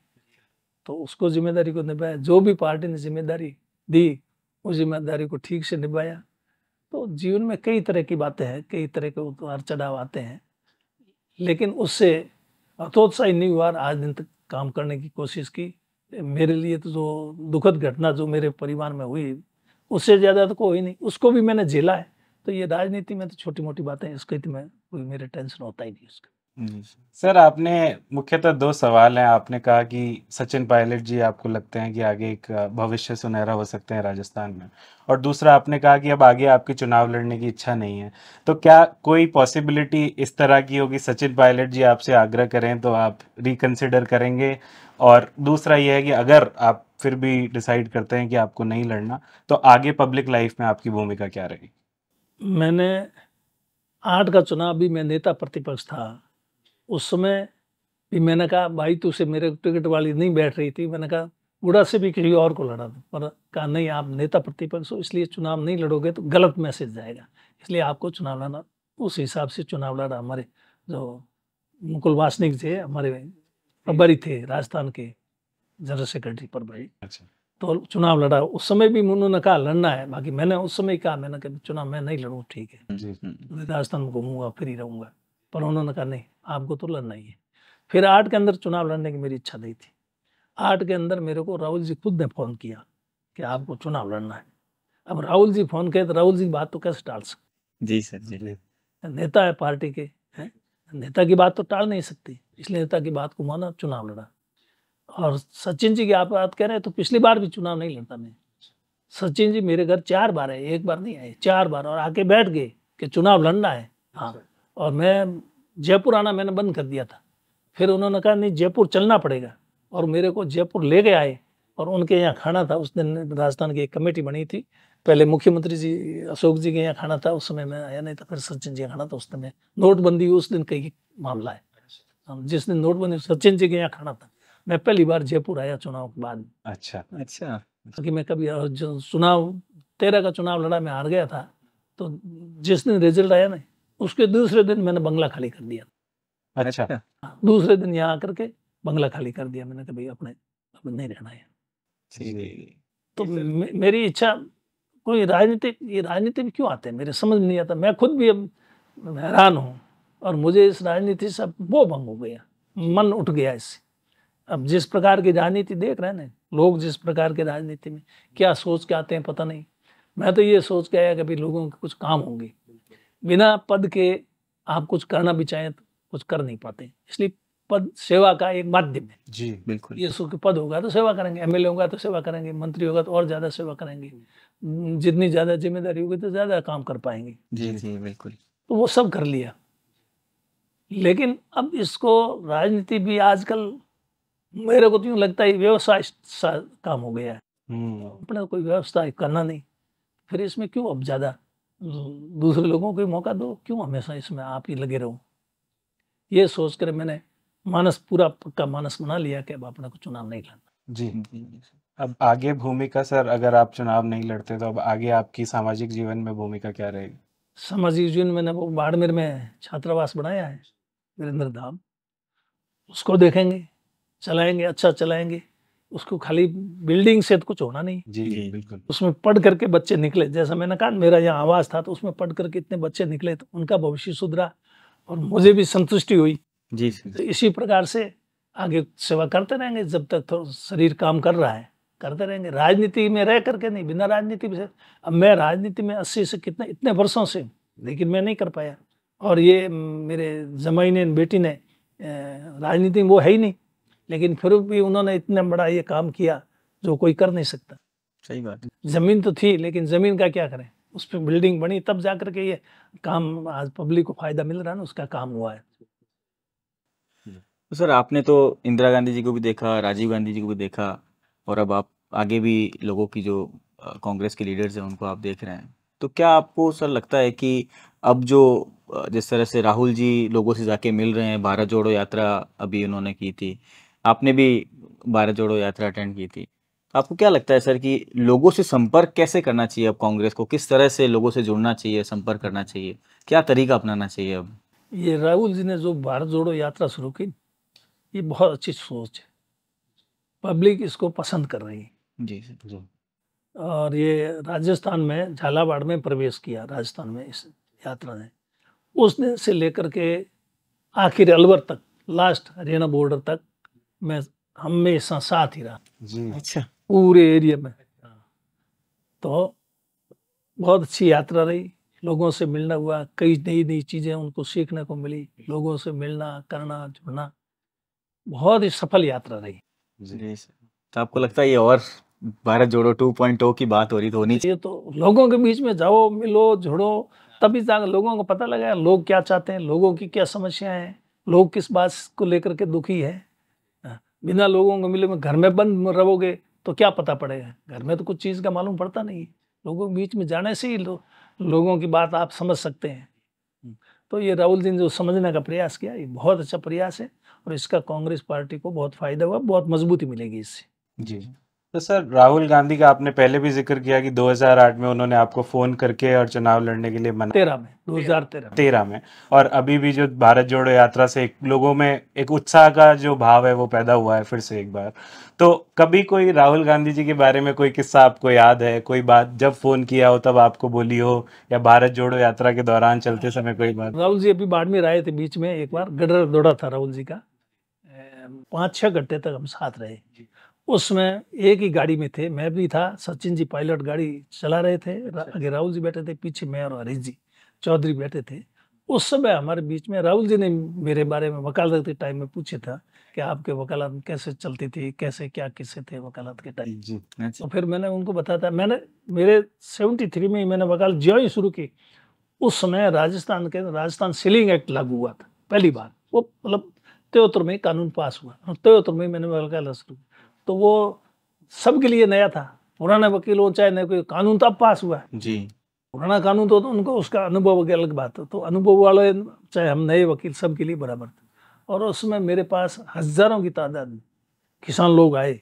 [SPEAKER 2] तो उसको जिम्मेदारी को निभाया जो भी पार्टी ने जिम्मेदारी दी उस जिम्मेदारी को ठीक से निभाया तो जीवन में कई तरह की बातें हैं कई तरह के उतार चढ़ाव आते हैं लेकिन उससे हतोत्साही नहीं हुआ आज दिन तक काम करने की कोशिश की मेरे लिए तो जो दुखद घटना जो मेरे परिवार में हुई उससे ज़्यादा तो कोई नहीं उसको भी मैंने झेला है तो ये राजनीति में तो छोटी मोटी बातें इसके तो मैं कोई मेरे टेंशन होता ही नहीं उसका
[SPEAKER 1] सर
[SPEAKER 3] आपने मुख्यतः दो सवाल हैं आपने कहा कि सचिन पायलट जी आपको लगते हैं कि आगे एक भविष्य सुनहरा हो सकते हैं राजस्थान में और दूसरा आपने कहा कि अब आगे आपकी चुनाव लड़ने की इच्छा नहीं है तो क्या कोई पॉसिबिलिटी इस तरह की होगी सचिन पायलट जी आपसे आग्रह करें तो आप रिकन्सिडर करेंगे और दूसरा यह है कि अगर आप फिर भी डिसाइड करते हैं कि आपको नहीं लड़ना तो आगे पब्लिक लाइफ में आपकी भूमिका
[SPEAKER 2] क्या रहेगी मैंने आठ का चुनाव भी मैं नेता प्रतिपक्ष था उस समय भी मैंने कहा भाई तू से मेरे टिकट वाली नहीं बैठ रही थी मैंने कहा गुड़ा से भी किसी और को लड़ा दो पर कहा नहीं आप नेता प्रतिपक्ष हो इसलिए चुनाव नहीं लड़ोगे तो गलत मैसेज जाएगा इसलिए आपको चुनाव लड़ना उस हिसाब से चुनाव लड़ा हमारे जो मुकुल वासनिक थे हमारे प्रभारी थे राजस्थान के जनरल सेक्रेटरी प्रभारी अच्छा तो चुनाव लड़ा उस समय भी उन्होंने कहा लड़ना है बाकी मैंने उस समय कहा मैंने कहा चुनाव मैं नहीं लड़ूँ ठीक है
[SPEAKER 1] हम्म।
[SPEAKER 2] राजस्थान में घूमूंगा फिर ही रहूंगा पर उन्होंने कहा नहीं आपको तो लड़ना ही है फिर आठ के अंदर चुनाव लड़ने की मेरी इच्छा नहीं थी आठ के अंदर मेरे को राहुल जी खुद ने फ़ोन किया कि आपको चुनाव लड़ना है अब राहुल जी फ़ोन किए तो राहुल जी की बात तो कैसे टाल सकते
[SPEAKER 1] जी सर जी
[SPEAKER 2] नेता है पार्टी के हैं नेता की बात तो टाल नहीं सकती इसलिए नेता की बात को माना चुनाव लड़ा और सचिन जी की आप बात कह रहे हैं तो पिछली बार भी चुनाव नहीं लड़ता मैं सचिन जी मेरे घर चार बार आए एक बार नहीं आए चार बार और आके बैठ गए कि चुनाव लड़ना है हाँ अच्छा। और मैं जयपुर आना मैंने बंद कर दिया था फिर उन्होंने कहा नहीं जयपुर चलना पड़ेगा और मेरे को जयपुर ले गए आए और उनके यहाँ खाना था उस दिन राजस्थान की एक कमेटी बनी थी पहले मुख्यमंत्री जी अशोक जी के यहाँ खाना था उस समय मैं आया नहीं था फिर सचिन जी खाना था उस समय नोटबंदी उस दिन कई मामला है अच्छा। जिस दिन नोटबंदी सचिन जी के यहाँ खाना था मैं पहली बार जयपुर आया चुनाव के बाद अच्छा अच्छा क्योंकि मैं कभी चुनाव तेरह का चुनाव लड़ा मैं हार गया था तो जिस दिन रिजल्ट आया ना उसके दूसरे दिन मैंने बंगला खाली कर दिया अच्छा, अच्छा। हाँ, दूसरे दिन यहाँ आकर के बंगला खाली कर दिया मैंने कहा अपने अब नहीं रहना है तो मेरी इच्छा कोई राजनीति ये राजनीति में क्यों आते हैं मेरे समझ में नहीं आता मैं खुद भी अब हैरान हूँ और मुझे इस राजनीति से वो भंग हो गया मन उठ गया इससे अब जिस प्रकार की राजनीति देख रहे हैं ना लोग जिस प्रकार की राजनीति में क्या सोच के आते हैं पता नहीं मैं तो ये सोच के आया कि अभी लोगों के कुछ काम होंगे बिना पद के आप कुछ करना भी चाहें तो कुछ कर नहीं पाते इसलिए पद सेवा का एक माध्यम है जी बिल्कुल ये सुख पद होगा तो सेवा करेंगे ए होगा तो सेवा करेंगे मंत्री होगा तो और ज्यादा सेवा करेंगे हम्म। जितनी ज्यादा जिम्मेदारी होगी तो ज्यादा काम कर पाएंगे
[SPEAKER 1] जी जी बिल्कुल तो
[SPEAKER 2] वो सब कर लिया लेकिन अब इसको राजनीति भी आजकल मेरे को तो यूँ लगता है व्यवसाय काम हो गया है हम्म। अपना कोई व्यवसाय करना नहीं फिर इसमें क्यों अब ज्यादा दूसरे लोगों को मौका दो क्यों हमेशा इसमें आप ही लगे रहो ये सोचकर मैंने मानस पूरा पक्का मानस बना लिया कि अब अपने को चुनाव नहीं लड़ना जी
[SPEAKER 3] अब आगे भूमिका सर अगर आप चुनाव नहीं लड़ते तो अब आगे आपकी सामाजिक जीवन में भूमिका क्या रहेगी
[SPEAKER 2] सामाजिक जीवन मैंने वो बाड़मेर में छात्रावास बनाया है वीरेंद्र धाम उसको देखेंगे चलाएंगे अच्छा चलाएंगे उसको खाली बिल्डिंग से तो कुछ होना नहीं जी जी बिल्कुल उसमें पढ़ करके बच्चे निकले जैसा मैंने कहा मेरा यहाँ आवाज था तो उसमें पढ़ करके इतने बच्चे निकले तो उनका भविष्य सुधरा और मुझे भी संतुष्टि हुई जी तो इसी प्रकार से आगे सेवा करते रहेंगे जब तक तो शरीर काम कर रहा है करते रहेंगे राजनीति में रह करके नहीं बिना राजनीति में अब मैं राजनीति में अस्सी से कितने इतने वर्षों से लेकिन मैं नहीं कर पाया और ये मेरे जमाई ने बेटी ने राजनीति में वो है ही नहीं लेकिन फिर भी उन्होंने इतना बड़ा ये काम किया जो कोई कर नहीं सकता सही बात है जमीन तो थी लेकिन जमीन का क्या करें उस पर बिल्डिंग बनी तब जा करके ये काम आज पब्लिक को फायदा मिल रहा है ना उसका काम हुआ है
[SPEAKER 1] तो सर आपने तो इंदिरा गांधी जी को भी देखा राजीव गांधी जी को भी देखा और अब आप आगे भी लोगों की जो कांग्रेस के लीडर्स हैं उनको आप देख रहे हैं तो क्या आपको सर लगता है कि अब जो जिस तरह से राहुल जी लोगों से जाके मिल रहे हैं भारत जोड़ो यात्रा अभी उन्होंने की थी आपने भी भारत जोड़ो यात्रा अटेंड की थी तो आपको क्या लगता है सर कि लोगों से संपर्क कैसे करना चाहिए अब कांग्रेस को किस तरह से लोगों से जुड़ना चाहिए संपर्क करना चाहिए क्या तरीका अपनाना चाहिए अब
[SPEAKER 2] ये राहुल जी ने जो भारत जोड़ो यात्रा शुरू की ये बहुत अच्छी सोच है पब्लिक इसको पसंद
[SPEAKER 1] कर रही है जी जी
[SPEAKER 2] और ये राजस्थान में झालावाड़ में प्रवेश किया राजस्थान में इस यात्रा ने उस दिन से लेकर के आखिर अलवर तक लास्ट हरियाणा बॉर्डर तक मैं हमेशा साथ ही रहा अच्छा पूरे एरिया में तो बहुत अच्छी यात्रा रही लोगों से मिलना हुआ कई नई नई चीज़ें उनको सीखने को मिली लोगों से मिलना करना जुड़ना बहुत ही सफल यात्रा रही
[SPEAKER 1] तो आपको लगता है ये और भारत जोड़ो टू पॉइंट टू की बात हो रही तो होनी चाहिए तो लोगों के बीच में जाओ मिलो
[SPEAKER 2] जुड़ो तभी जाकर लोगों को पता लगा लोग क्या चाहते हैं लोगों की क्या समस्याएं हैं लोग किस बात को लेकर के दुखी है बिना लोगों को मिले में घर में बंद रहोगे तो क्या पता पड़ेगा घर में तो कुछ चीज़ का मालूम पड़ता नहीं है लोगों के बीच में जाने से ही लो, लोगों की बात आप समझ सकते हैं हम्म, तो ये राहुल जी ने जो समझने का प्रयास किया ये बहुत अच्छा प्रयास है और इसका कांग्रेस पार्टी को बहुत फायदा हुआ बहुत मजबूती मिलेगी इससे
[SPEAKER 3] जी तो सर राहुल गांधी का आपने पहले भी जिक्र किया कि 2008 में उन्होंने आपको फोन करके और चुनाव लड़ने के लिए मना तेरह में
[SPEAKER 2] 2013
[SPEAKER 3] तेरह में और अभी भी जो भारत जोड़ो यात्रा से लोगों में एक उत्साह का जो भाव है वो पैदा हुआ है फिर से एक बार तो कभी कोई राहुल गांधी जी के बारे में कोई किस्सा आपको याद है कोई बात जब फोन किया हो तब आपको बोली हो या भारत जोड़ो यात्रा के दौरान चलते समय कोई बात
[SPEAKER 2] राहुल जी अभी बाढ़ में आए थे बीच में एक बार गडर दौड़ा था राहुल जी का पाँच छः घंटे तक हम साथ रहे उस समय एक ही गाड़ी में थे मैं भी था सचिन जी पायलट गाड़ी चला रहे थे अच्छा। आगे राहुल जी बैठे थे पीछे मैं और हरीश जी चौधरी बैठे थे उस समय हमारे बीच में राहुल जी ने मेरे बारे में वकालत के टाइम में पूछे था कि आपके वकालत कैसे चलती थी कैसे क्या किस्से थे वकालत के टाइम तो अच्छा। फिर मैंने उनको बताया था मैंने मेरे सेवेंटी थ्री में ही मैंने वकालत ज्यों ही शुरू की उस समय राजस्थान के राजस्थान सीलिंग एक्ट लागू हुआ था पहली बार वो मतलब त्योत्र में कानून पास हुआ त्योत्र में मैंने वकालत शुरू की तो वो सबके लिए नया था पुराना वकील हो चाहे नया कोई कानून तब तो पास हुआ जी पुराना कानून तो, तो उनको उसका अनुभव की अलग बात है तो अनुभव वाले चाहे हम नए वकील सबके लिए बराबर थे और उसमें मेरे पास हजारों की तादाद में किसान लोग आए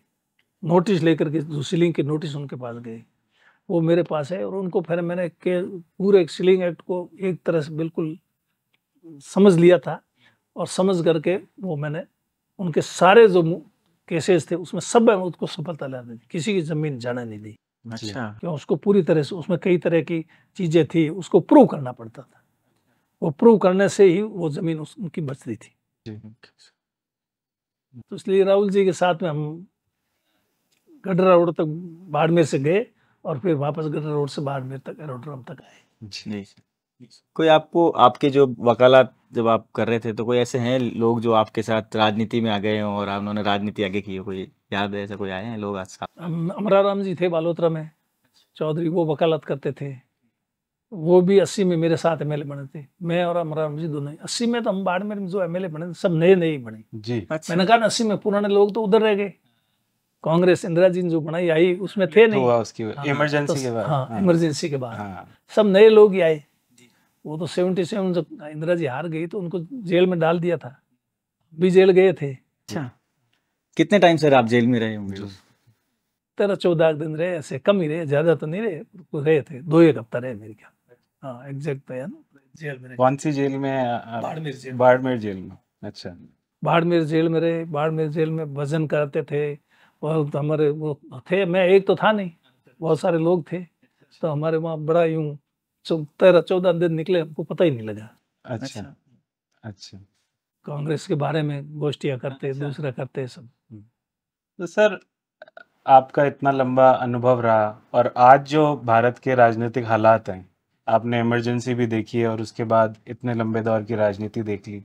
[SPEAKER 2] नोटिस लेकर के जो सीलिंग के नोटिस उनके पास गए वो मेरे पास है और उनको फिर मैंने के पूरे सीलिंग एक्ट को एक तरह से बिल्कुल समझ लिया था और समझ करके वो मैंने उनके सारे जो केसेस थे उसमें सब में उसको सफलता लेने दी किसी की जमीन जाने नहीं दी अच्छा क्यों उसको पूरी तरह से उसमें कई तरह की चीजें थी उसको प्रूव करना पड़ता था वो प्रूव करने से ही वो जमीन उस, उनकी बचती थी तो इसलिए राहुल जी के साथ में हम गडरा रोड तक बाड़मेर से गए और फिर वापस गडरा रोड से बाड़मेर तक एरोड्रम तक
[SPEAKER 1] आए कोई आपको आपके जो वकालत जब आप कर रहे थे तो कोई ऐसे हैं लोग जो आपके साथ राजनीति में आ गए हों और उन्होंने राजनीति आगे की हो कोई याद है ऐसा कोई आए हैं लोग आज
[SPEAKER 2] अमरा राम जी थे बालोतरा में चौधरी वो वकालत करते थे वो भी अस्सी में मेरे साथ एम बने थे मैं और अमराम जी दोनों अस्सी में तो हम बाढ़ में जो एम बने सब नए नए बने जी अच्छा। मैंने कहा ना अस्सी में पुराने लोग तो उधर रह गए कांग्रेस इंदिरा जी ने जो बनाई आई उसमें थे नहीं हुआ उसकी इमरजेंसी हाँ, तो के बाद हाँ इमरजेंसी हाँ। के बाद हाँ। सब नए लोग ही आए वो तो सेवेंटी सेवन जब इंदिरा जी हार गई तो उनको जेल में डाल दिया था भी जेल गए थे अच्छा
[SPEAKER 1] कितने टाइम सर आप जेल में रहे होंगे
[SPEAKER 2] तेरह चौदह दिन रहे ऐसे कम ही रहे ज्यादा तो नहीं रहे रहे थे दो एक हफ्ता रहे मेरे क्या हाँ एग्जैक्ट तो है ना जेल में कौन
[SPEAKER 3] सी जेल में बाड़मेर जेल बाड़मेर जेल में
[SPEAKER 2] अच्छा बाड़मेर जेल में रहे बाड़मेर जेल में भजन करते थे और तो हमारे वो थे मैं एक तो था नहीं बहुत सारे लोग थे तो हमारे वहाँ बड़ा यूँ तेरह चौदह दिन निकले हमको पता ही नहीं लगा
[SPEAKER 3] अच्छा अच्छा, अच्छा।
[SPEAKER 2] कांग्रेस के बारे में गोष्ठिया करते अच्छा। दूसरा करते सब हम्म। तो सर
[SPEAKER 3] आपका इतना लंबा अनुभव रहा और आज जो भारत के राजनीतिक हालात हैं आपने इमरजेंसी भी देखी है और उसके बाद इतने लंबे दौर की राजनीति देख ली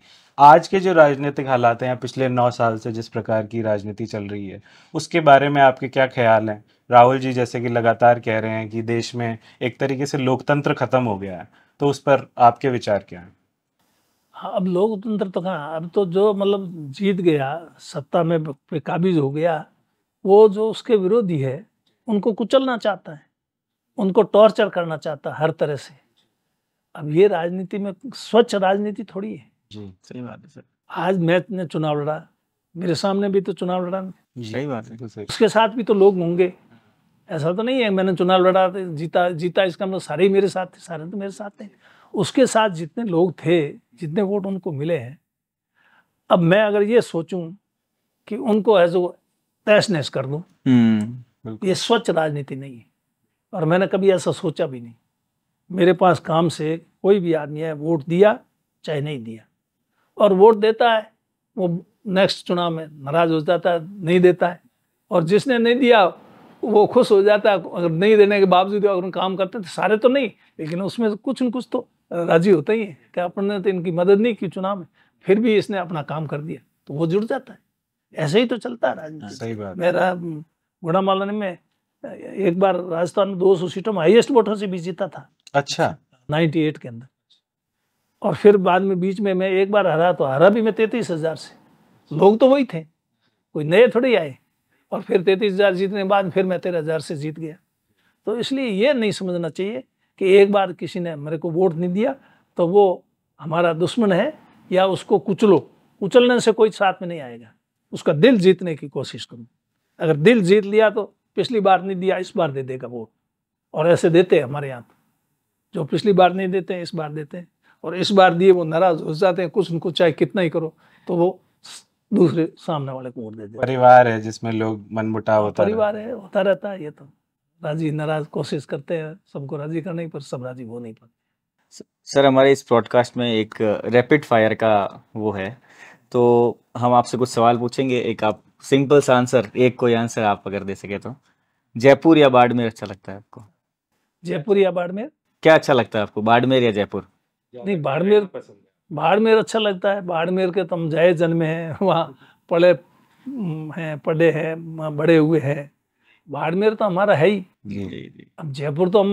[SPEAKER 3] आज के जो राजनीतिक हालात हैं या पिछले नौ साल से जिस प्रकार की राजनीति चल रही है उसके बारे में आपके क्या ख्याल हैं राहुल जी जैसे कि लगातार कह रहे हैं कि देश में एक तरीके से लोकतंत्र खत्म हो गया है तो उस पर आपके विचार क्या हैं
[SPEAKER 2] हाँ अब लोकतंत्र तो कहाँ अब तो जो मतलब जीत गया सत्ता में काबिज हो गया वो जो उसके विरोधी है उनको कुचलना चाहता है उनको टॉर्चर करना चाहता है हर तरह से अब ये राजनीति में स्वच्छ राजनीति थोड़ी है
[SPEAKER 1] जी सही बात है सर
[SPEAKER 2] आज मैं ने चुनाव लड़ा मेरे सामने भी तो चुनाव लड़ा
[SPEAKER 1] सही बात है उसके
[SPEAKER 2] साथ भी तो लोग होंगे ऐसा तो नहीं है मैंने चुनाव लड़ा जीता जीता इसका मतलब सारे मेरे साथ थे सारे तो मेरे साथ थे उसके साथ जितने लोग थे जितने वोट उनको मिले हैं अब मैं अगर ये सोचूं कि उनको एज ओ तहस कर दूँ
[SPEAKER 1] हम्म,
[SPEAKER 2] ये स्वच्छ राजनीति नहीं है और मैंने कभी ऐसा सोचा भी नहीं मेरे पास काम से कोई भी आदमी है वोट दिया चाहे नहीं दिया और वोट देता है वो नेक्स्ट चुनाव में नाराज हो जाता है नहीं देता है और जिसने नहीं दिया वो खुश हो जाता अगर नहीं देने के बावजूद अगर काम करते तो सारे तो नहीं लेकिन उसमें कुछ न कुछ तो राजी होता ही है कि आपने तो इनकी मदद नहीं की चुनाव में फिर भी इसने अपना काम कर दिया तो वो जुड़ जाता है ऐसे ही तो चलता है राजनीति
[SPEAKER 3] हाँ, सही बात मेरा
[SPEAKER 2] गुड़ामालानी में एक बार राजस्थान में दो सौ सीटों में हाइएस्ट वोटों से भी जीता था अच्छा 98 के अंदर और फिर बाद में बीच में मैं एक बार हरा तो हरा भी मैं तैतीस हजार से लोग तो वही थे कोई नए थोड़े आए और फिर तैतीस हज़ार जीतने के बाद फिर मैं तेरह हज़ार से जीत गया तो इसलिए ये नहीं समझना चाहिए कि एक बार किसी ने मेरे को वोट नहीं दिया तो वो हमारा दुश्मन है या उसको कुचलो कुचलने से कोई साथ में नहीं आएगा उसका दिल जीतने की कोशिश करो अगर दिल जीत लिया तो पिछली बार नहीं दिया इस बार दे देगा वोट और ऐसे देते हैं हमारे यहाँ जो पिछली बार नहीं देते हैं इस बार देते हैं और इस बार दिए वो नाराज़ हो जाते हैं कुछ उनको चाहे कितना ही करो तो वो दूसरे सामने वाले को वोट दे देते
[SPEAKER 3] परिवार है जिसमें लोग मनमुटाव हाँ, होता परिवार
[SPEAKER 2] है होता रहता है ये तो राजी नाराज कोशिश करते हैं सबको राजी करने पर सब राजी हो नहीं पाते
[SPEAKER 1] सर हमारे इस प्रॉडकास्ट में एक रैपिड फायर का वो है तो हम आपसे कुछ सवाल पूछेंगे एक आप सिंपल सा आंसर एक कोई आंसर आप अगर दे सके तो जयपुर या बाड़मेर अच्छा लगता है आपको
[SPEAKER 2] जयपुर या बाड़मेर
[SPEAKER 1] क्या अच्छा लगता है आपको बाड़मेर या जयपुर
[SPEAKER 2] नहीं बाड़मेर पसंद बाड़मेर अच्छा लगता है बाड़मेर के तो हम जाए जन्मे हैं वहाँ पढ़े हैं पढ़े हैं बड़े हुए हैं बाड़मेर तो हमारा है ही अब जयपुर तो हम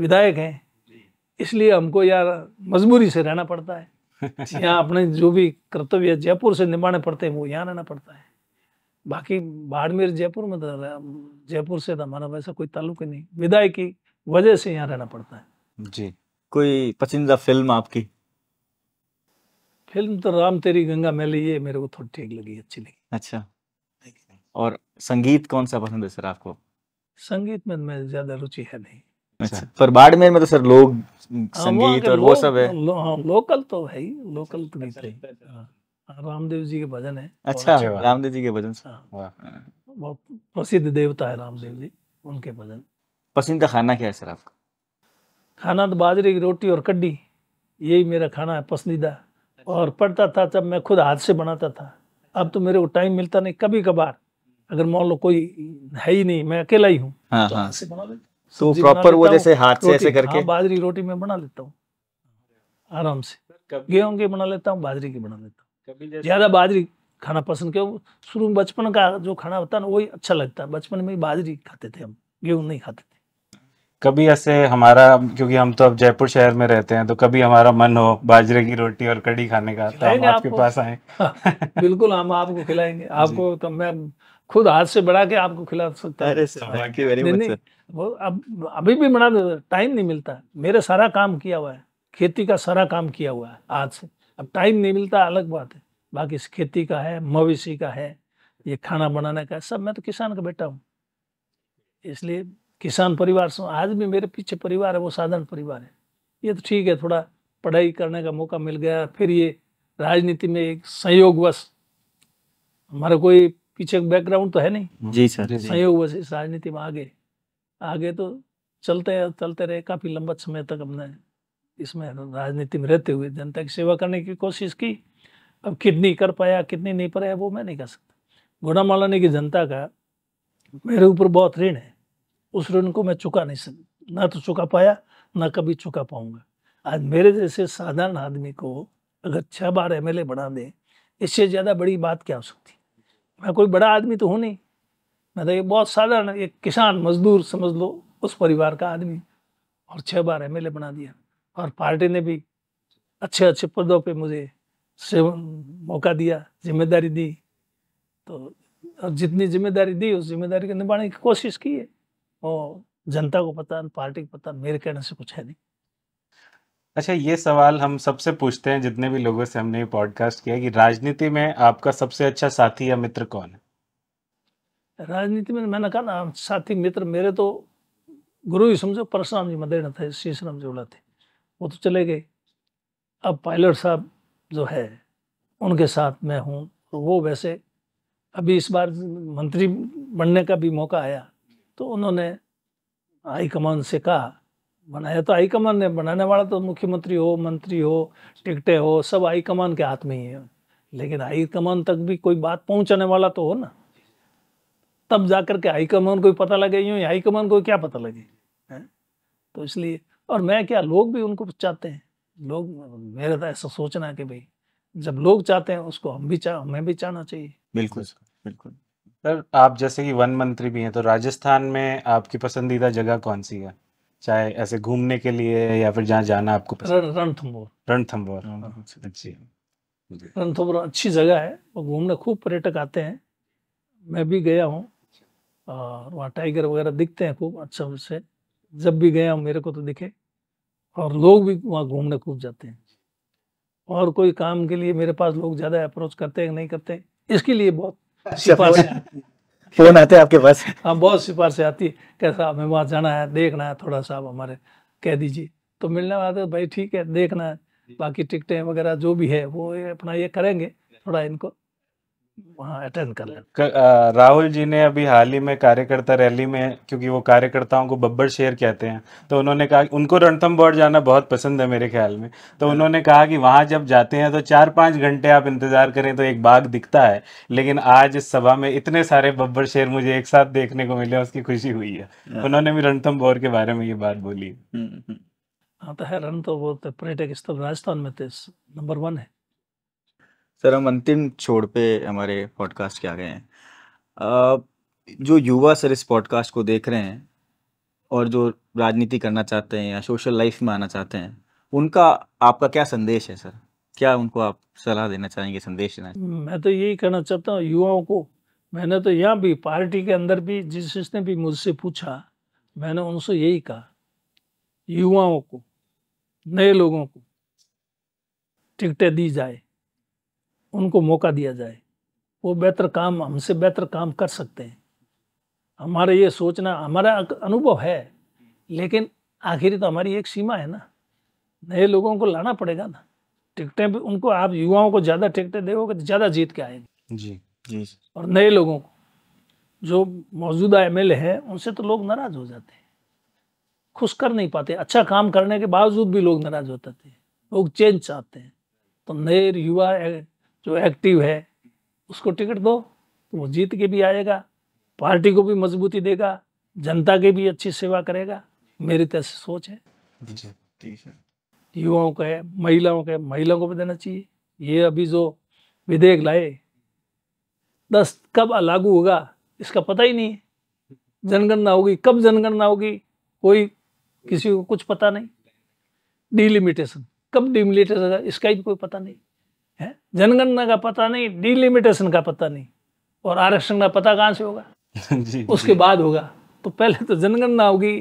[SPEAKER 2] विधायक हैं इसलिए हमको यार मजबूरी से रहना पड़ता है <laughs> यहाँ अपने जो भी कर्तव्य जयपुर से निभाने पड़ते हैं वो यहाँ रहना पड़ता है बाकी बाड़मेर जयपुर में तो जयपुर से तो हमारा वैसा कोई ताल्लुक ही नहीं विधायक की वजह से यहाँ रहना पड़ता है
[SPEAKER 1] जी कोई पसंदीदा फिल्म आपकी
[SPEAKER 2] फिल्म तो राम तेरी गंगा मैली ये मेरे को थोड़ी ठीक लगी अच्छी लगी
[SPEAKER 1] अच्छा और संगीत कौन सा पसंद है सर आपको
[SPEAKER 2] संगीत में मैं ज्यादा रुचि है नहीं
[SPEAKER 1] अच्छा, अच्छा। पर बाड़मेर में तो सर लोग हाँ, संगीत और वो सब है
[SPEAKER 2] लो, हाँ, लोकल तो है ही लोकल अच्छा, अच्छा, हाँ, हाँ, रामदेव जी के भजन है अच्छा
[SPEAKER 1] रामदेव जी के भजन बहुत
[SPEAKER 2] प्रसिद्ध देवता है रामदेव जी उनके भजन
[SPEAKER 1] पसंदीदा खाना क्या है सर आपका
[SPEAKER 2] खाना तो बाजरे की रोटी और कड्डी यही मेरा खाना है पसंदीदा और पढ़ता था तब मैं खुद हाथ से बनाता था अब तो मेरे को टाइम मिलता नहीं कभी कभार अगर मान लो कोई है ही नहीं मैं अकेला ही हूँ हाँ, तो प्रॉपर वो जैसे हाथ से तो ऐसे करके हाँ, बाजरी रोटी में बना लेता हूँ आराम से गेहूं की बना लेता हूँ बाजरी की बना लेता
[SPEAKER 1] हूँ ज्यादा बाजरी
[SPEAKER 2] खाना पसंद क्यों शुरू में बचपन का जो खाना होता है ना वही अच्छा लगता है बचपन में बाजरी खाते थे हम गेहूँ नहीं खाते थे
[SPEAKER 3] कभी ऐसे हमारा क्योंकि हम तो अब जयपुर शहर में रहते हैं तो कभी हमारा मन हो बाजरे की रोटी और कड़ी खाने का तो हम आपके पास आए
[SPEAKER 2] हाँ, बिल्कुल हम आपको खिलाएंगे <laughs> आपको तो मैं खुद हाथ से बढ़ा के आपको खिला
[SPEAKER 1] सकता अरे हाँ। नहीं,
[SPEAKER 2] वो अब अभी भी बना टाइम नहीं मिलता मेरा सारा काम किया हुआ है खेती का सारा काम किया हुआ है आज से अब टाइम नहीं मिलता अलग बात है बाकी खेती का है मवेशी का है ये खाना बनाने का सब मैं तो किसान का बेटा हूँ इसलिए किसान परिवार से आज भी मेरे पीछे परिवार है वो साधारण परिवार है ये तो ठीक है थोड़ा पढ़ाई करने का मौका मिल गया फिर ये राजनीति में एक संयोगवश हमारा कोई पीछे बैकग्राउंड तो है नहीं जी सर संयोगवश इस राजनीति में आगे आगे तो चलते चलते रहे काफी लंबा समय तक हमने इसमें राजनीति में रहते हुए जनता की सेवा करने की कोशिश की अब कितनी कर पाया कितनी नहीं पाया वो मैं नहीं कर सकता गुड़ामालानी की जनता का मेरे ऊपर बहुत ऋण है उस ऋण को मैं चुका नहीं ना तो चुका पाया ना कभी चुका पाऊंगा आज मेरे जैसे साधारण आदमी को अगर छह बार एमएलए बना दें इससे ज़्यादा बड़ी बात क्या हो सकती मैं कोई बड़ा आदमी तो हूँ नहीं मैं तो ये बहुत साधारण एक किसान मजदूर समझ लो उस परिवार का आदमी और छः बार एम बना दिया और पार्टी ने भी अच्छे अच्छे पदों पर मुझे मौका दिया जिम्मेदारी दी तो और जितनी जिम्मेदारी दी उस जिम्मेदारी को निभाने की कोशिश की है वो जनता को पता पार्टी को पता मेरे कहने से कुछ है नहीं
[SPEAKER 3] अच्छा ये सवाल हम सबसे पूछते हैं जितने भी लोगों से हमने पॉडकास्ट किया कि राजनीति में आपका सबसे अच्छा साथी या मित्र कौन
[SPEAKER 2] है राजनीति में मैंने कहा ना साथी मित्र मेरे तो गुरु ही समझो परशुराम जी मदेना थे शीशराम जी थे वो तो चले गए अब पायलट साहब जो है उनके साथ मैं हूँ तो वो वैसे अभी इस बार मंत्री बनने का भी मौका आया तो उन्होंने हाईकमान से कहा बनाया तो हाईकमान ने बनाने वाला तो मुख्यमंत्री हो मंत्री हो टिकटें हो सब हाईकमान के हाथ में ही है लेकिन हाईकमान तक भी कोई बात पहुंचाने वाला तो हो ना तब जाकर के हाईकमान को पता लगे यूँ हाईकमान को क्या पता लगे है? तो इसलिए और मैं क्या लोग भी उनको चाहते हैं लोग मेरा तो ऐसा सोचना है कि भाई जब लोग चाहते हैं उसको हम भी चाह हमें भी चाहना चाहिए बिल्कुल बिल्कुल
[SPEAKER 3] सर आप जैसे कि वन मंत्री भी हैं तो राजस्थान में आपकी पसंदीदा जगह कौन सी है चाहे ऐसे घूमने के लिए या फिर जहाँ जाना आपको रणथम्बोर रणथम्बोर अच्छी
[SPEAKER 2] रणथम्बोर अच्छी जगह है वो घूमने खूब पर्यटक आते हैं मैं भी गया हूँ और वहाँ टाइगर वगैरह दिखते हैं खूब अच्छा उससे जब भी गया हूँ मेरे को तो दिखे और लोग भी वहाँ घूमने खूब जाते हैं और कोई काम के लिए मेरे पास लोग ज़्यादा अप्रोच करते हैं नहीं करते इसके लिए बहुत <laughs> <laughs>
[SPEAKER 1] फोन आते आपके पास
[SPEAKER 2] हाँ बहुत सिफारिशें आती है कैसा हमें वहाँ जाना है देखना है थोड़ा सा आप हमारे कह दीजिए तो मिलने वाले तो भाई ठीक है देखना है बाकी टिकटें वगैरह जो भी है वो अपना ये करेंगे थोड़ा इनको अटेंड कर
[SPEAKER 3] राहुल जी ने अभी हाल ही में कार्यकर्ता रैली में क्योंकि वो कार्यकर्ताओं को बब्बर शेर कहते हैं तो उन्होंने कहा उनको रणथम जाना बहुत पसंद है मेरे ख्याल में तो हाँ। उन्होंने कहा कि वहाँ जब जाते हैं तो चार पाँच घंटे आप इंतजार करें तो एक बाघ दिखता है लेकिन आज इस सभा में इतने सारे बब्बर शेर मुझे एक साथ देखने को मिले उसकी खुशी हुई है हाँ। उन्होंने भी रणथम के बारे में ये बात बोली
[SPEAKER 1] हम्म, हम्म।
[SPEAKER 2] हाँ तो है रण तो वो पर्यटक स्थल राजस्थान में तो नंबर वन है
[SPEAKER 1] सर हम अंतिम छोड़ पे हमारे पॉडकास्ट के आ गए हैं जो युवा सर इस पॉडकास्ट को देख रहे हैं और जो राजनीति करना चाहते हैं या सोशल लाइफ में आना चाहते हैं उनका आपका क्या संदेश है सर क्या उनको आप सलाह देना चाहेंगे संदेश देना चाहेंगे?
[SPEAKER 2] मैं तो यही कहना चाहता हूँ युवाओं को मैंने तो यहाँ भी पार्टी के अंदर भी जिस जिसने भी मुझसे पूछा मैंने उनसे यही कहा युवाओं को नए लोगों को टिकटें दी जाए उनको मौका दिया जाए वो बेहतर काम हमसे बेहतर काम कर सकते हैं हमारे ये सोचना हमारा अनुभव है लेकिन आखिर तो हमारी एक सीमा है ना नए लोगों को लाना पड़ेगा ना टिकटें भी उनको आप युवाओं को ज़्यादा टिकटें दोगे तो ज़्यादा जीत के आएंगे
[SPEAKER 3] जी जी
[SPEAKER 2] और नए लोगों को जो मौजूदा एम एल हैं उनसे तो लोग नाराज़ हो जाते हैं खुश कर नहीं पाते अच्छा काम करने के बावजूद भी लोग नाराज़ हो जाते हैं लोग चेंज चाहते हैं तो नए युवा जो एक्टिव है उसको टिकट दो तो वो जीत के भी आएगा पार्टी को भी मजबूती देगा जनता की भी अच्छी सेवा करेगा मेरी तो तरह से सोच है युवाओं का है महिलाओं का है महिलाओं को भी देना चाहिए ये अभी जो विधेयक लाए दस कब लागू होगा इसका पता ही नहीं है जनगणना होगी कब जनगणना होगी कोई किसी को कुछ पता नहीं डिलिमिटेशन कब डिमिलिटेशन होगा इसका भी कोई पता नहीं है जनगणना का पता नहीं डिलिमिटेशन का पता नहीं और आरक्षण का पता कहाँ से होगा <laughs> जी, उसके जी. बाद होगा तो पहले तो जनगणना होगी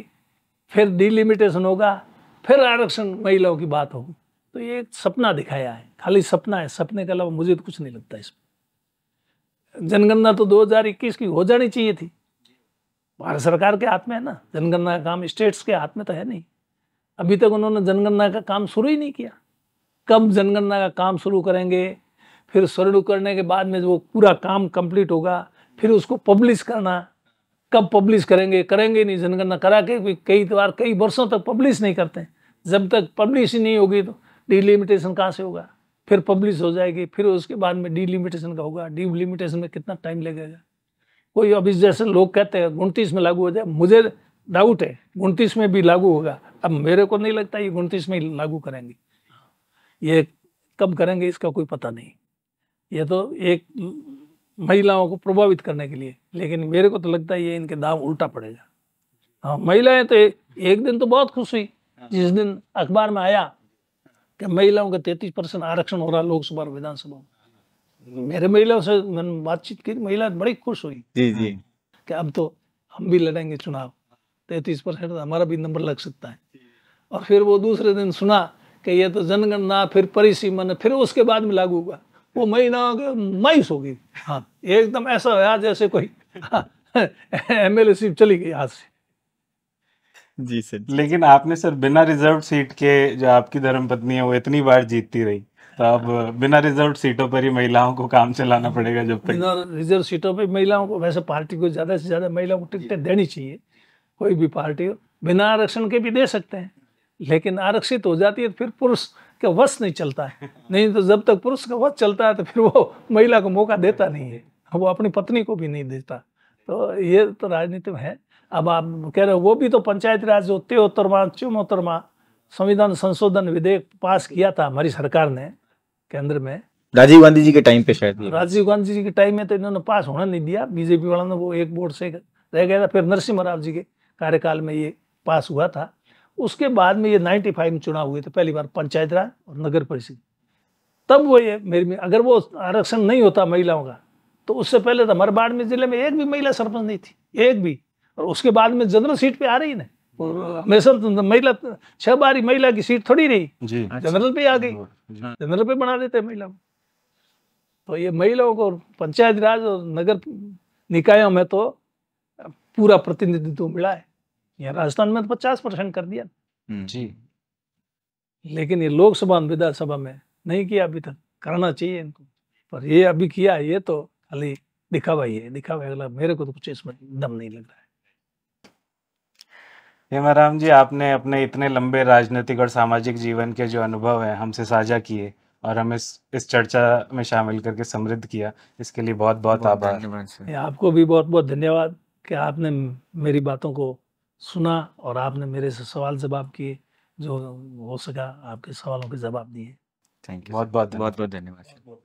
[SPEAKER 2] फिर डिलिमिटेशन होगा फिर आरक्षण महिलाओं की बात होगी तो ये एक सपना दिखाया है खाली सपना है सपने के अलावा मुझे तो कुछ नहीं लगता इसमें जनगणना तो 2021 की हो जानी चाहिए थी भारत सरकार के हाथ में है ना जनगणना का काम स्टेट्स के हाथ में तो है नहीं अभी तक उन्होंने जनगणना का काम शुरू ही नहीं किया कब जनगणना का काम शुरू करेंगे फिर शुरू करने के बाद में वो पूरा काम कंप्लीट होगा फिर उसको पब्लिश करना कब पब्लिश करेंगे करेंगे नहीं जनगणना करा के कई बार कई वर्षों तक पब्लिश नहीं करते हैं जब तक पब्लिश ही नहीं होगी तो डिलिमिटेशन कहाँ से होगा फिर पब्लिश हो जाएगी फिर उसके बाद में डिलिमिटेशन का होगा डिलिमिटेशन में कितना टाइम लगेगा कोई अभी जैसे लोग कहते हैं उनतीस में लागू हो जाए मुझे डाउट है उनतीस में भी लागू होगा अब मेरे को नहीं लगता ये उनतीस में लागू करेंगे ये कब करेंगे इसका कोई पता नहीं ये तो एक महिलाओं को प्रभावित करने के लिए लेकिन मेरे को तो लगता है ये इनके दाम उल्टा पड़ेगा हाँ महिलाएं तो एक दिन तो बहुत खुश हुई हाँ। जिस दिन अखबार में आया कि महिलाओं का तैतीस परसेंट आरक्षण हो रहा है लोकसभा और विधानसभा में मेरे महिलाओं से मैंने बातचीत की महिला बड़ी खुश हुई जी जी कि अब तो हम भी लड़ेंगे चुनाव तैतीस परसेंट तो हमारा भी नंबर लग सकता है और फिर वो दूसरे दिन सुना कि ये तो जनगणना फिर परिसीमन फिर उसके बाद में लागू हुआ वो होगा मायूस हो गई हाँ एकदम ऐसा होया जैसे कोई हाँ, एम एल सीट चली गई हाथ से
[SPEAKER 1] जी सर
[SPEAKER 3] लेकिन आपने सर बिना रिजर्व सीट के जो आपकी धर्मपत्नी है वो इतनी बार जीतती रही तो अब बिना रिजर्व सीटों पर ही महिलाओं को काम चलाना पड़ेगा जब बिना
[SPEAKER 2] रिजर्व सीटों पर महिलाओं को वैसे पार्टी को ज़्यादा से ज़्यादा महिलाओं को टिकटें देनी चाहिए कोई भी पार्टी हो बिना आरक्षण के भी दे सकते हैं लेकिन आरक्षित हो जाती है तो फिर पुरुष का वश नहीं चलता है नहीं तो जब तक पुरुष का वश चलता है तो फिर वो महिला को मौका देता नहीं है वो अपनी पत्नी को भी नहीं देता तो ये तो राजनीति में है अब आप कह रहे हो वो भी तो पंचायत राज जो तेहत्तरवा चौहत्तरवा संविधान संशोधन विधेयक पास किया था हमारी सरकार ने केंद्र में
[SPEAKER 1] राजीव गांधी जी के टाइम पे शायद राजीव
[SPEAKER 2] गांधी जी के टाइम में तो इन्होंने पास होना नहीं दिया बीजेपी वालों ने वो एक बोर्ड से रह गया था फिर नरसिम्हा राव जी के कार्यकाल में ये पास हुआ था उसके बाद में ये 95 में चुनाव हुए थे पहली बार पंचायत राज और नगर परिषद तब वो ये मेरे में अगर वो आरक्षण नहीं होता महिलाओं का तो उससे पहले तो हमारे बाड़मेर जिले में एक भी महिला सरपंच नहीं थी एक भी और उसके बाद में जनरल सीट पे आ रही ना हमेशा तो महिला छह बार महिला की सीट थोड़ी रही जनरल पे आ गई जनरल पे बना देते महिला तो ये महिलाओं को पंचायत राज और नगर निकायों में तो पूरा प्रतिनिधित्व मिला है या राजस्थान में तो पचास परसेंट कर दिया हम्म। जी लेकिन ये लोकसभा विधानसभा में नहीं किया अभी तक करना चाहिए इनको पर ये अभी किया ये तो खाली दिखावा ही है दिखावा अगला मेरे को तो कुछ इसमें दम नहीं लग रहा है
[SPEAKER 3] हेमाराम जी आपने अपने इतने लंबे राजनीतिक और सामाजिक जीवन के जो अनुभव हैं हमसे साझा किए और हमें इस, इस चर्चा में शामिल करके समृद्ध किया इसके लिए बहुत बहुत, बहुत आभार
[SPEAKER 2] आपको भी बहुत बहुत धन्यवाद कि आपने मेरी बातों को सुना और आपने मेरे से सवाल जवाब किए जो हो
[SPEAKER 1] सका आपके सवालों के जवाब दिए थैंक यू बहुत बहुत बहुत बहुत धन्यवाद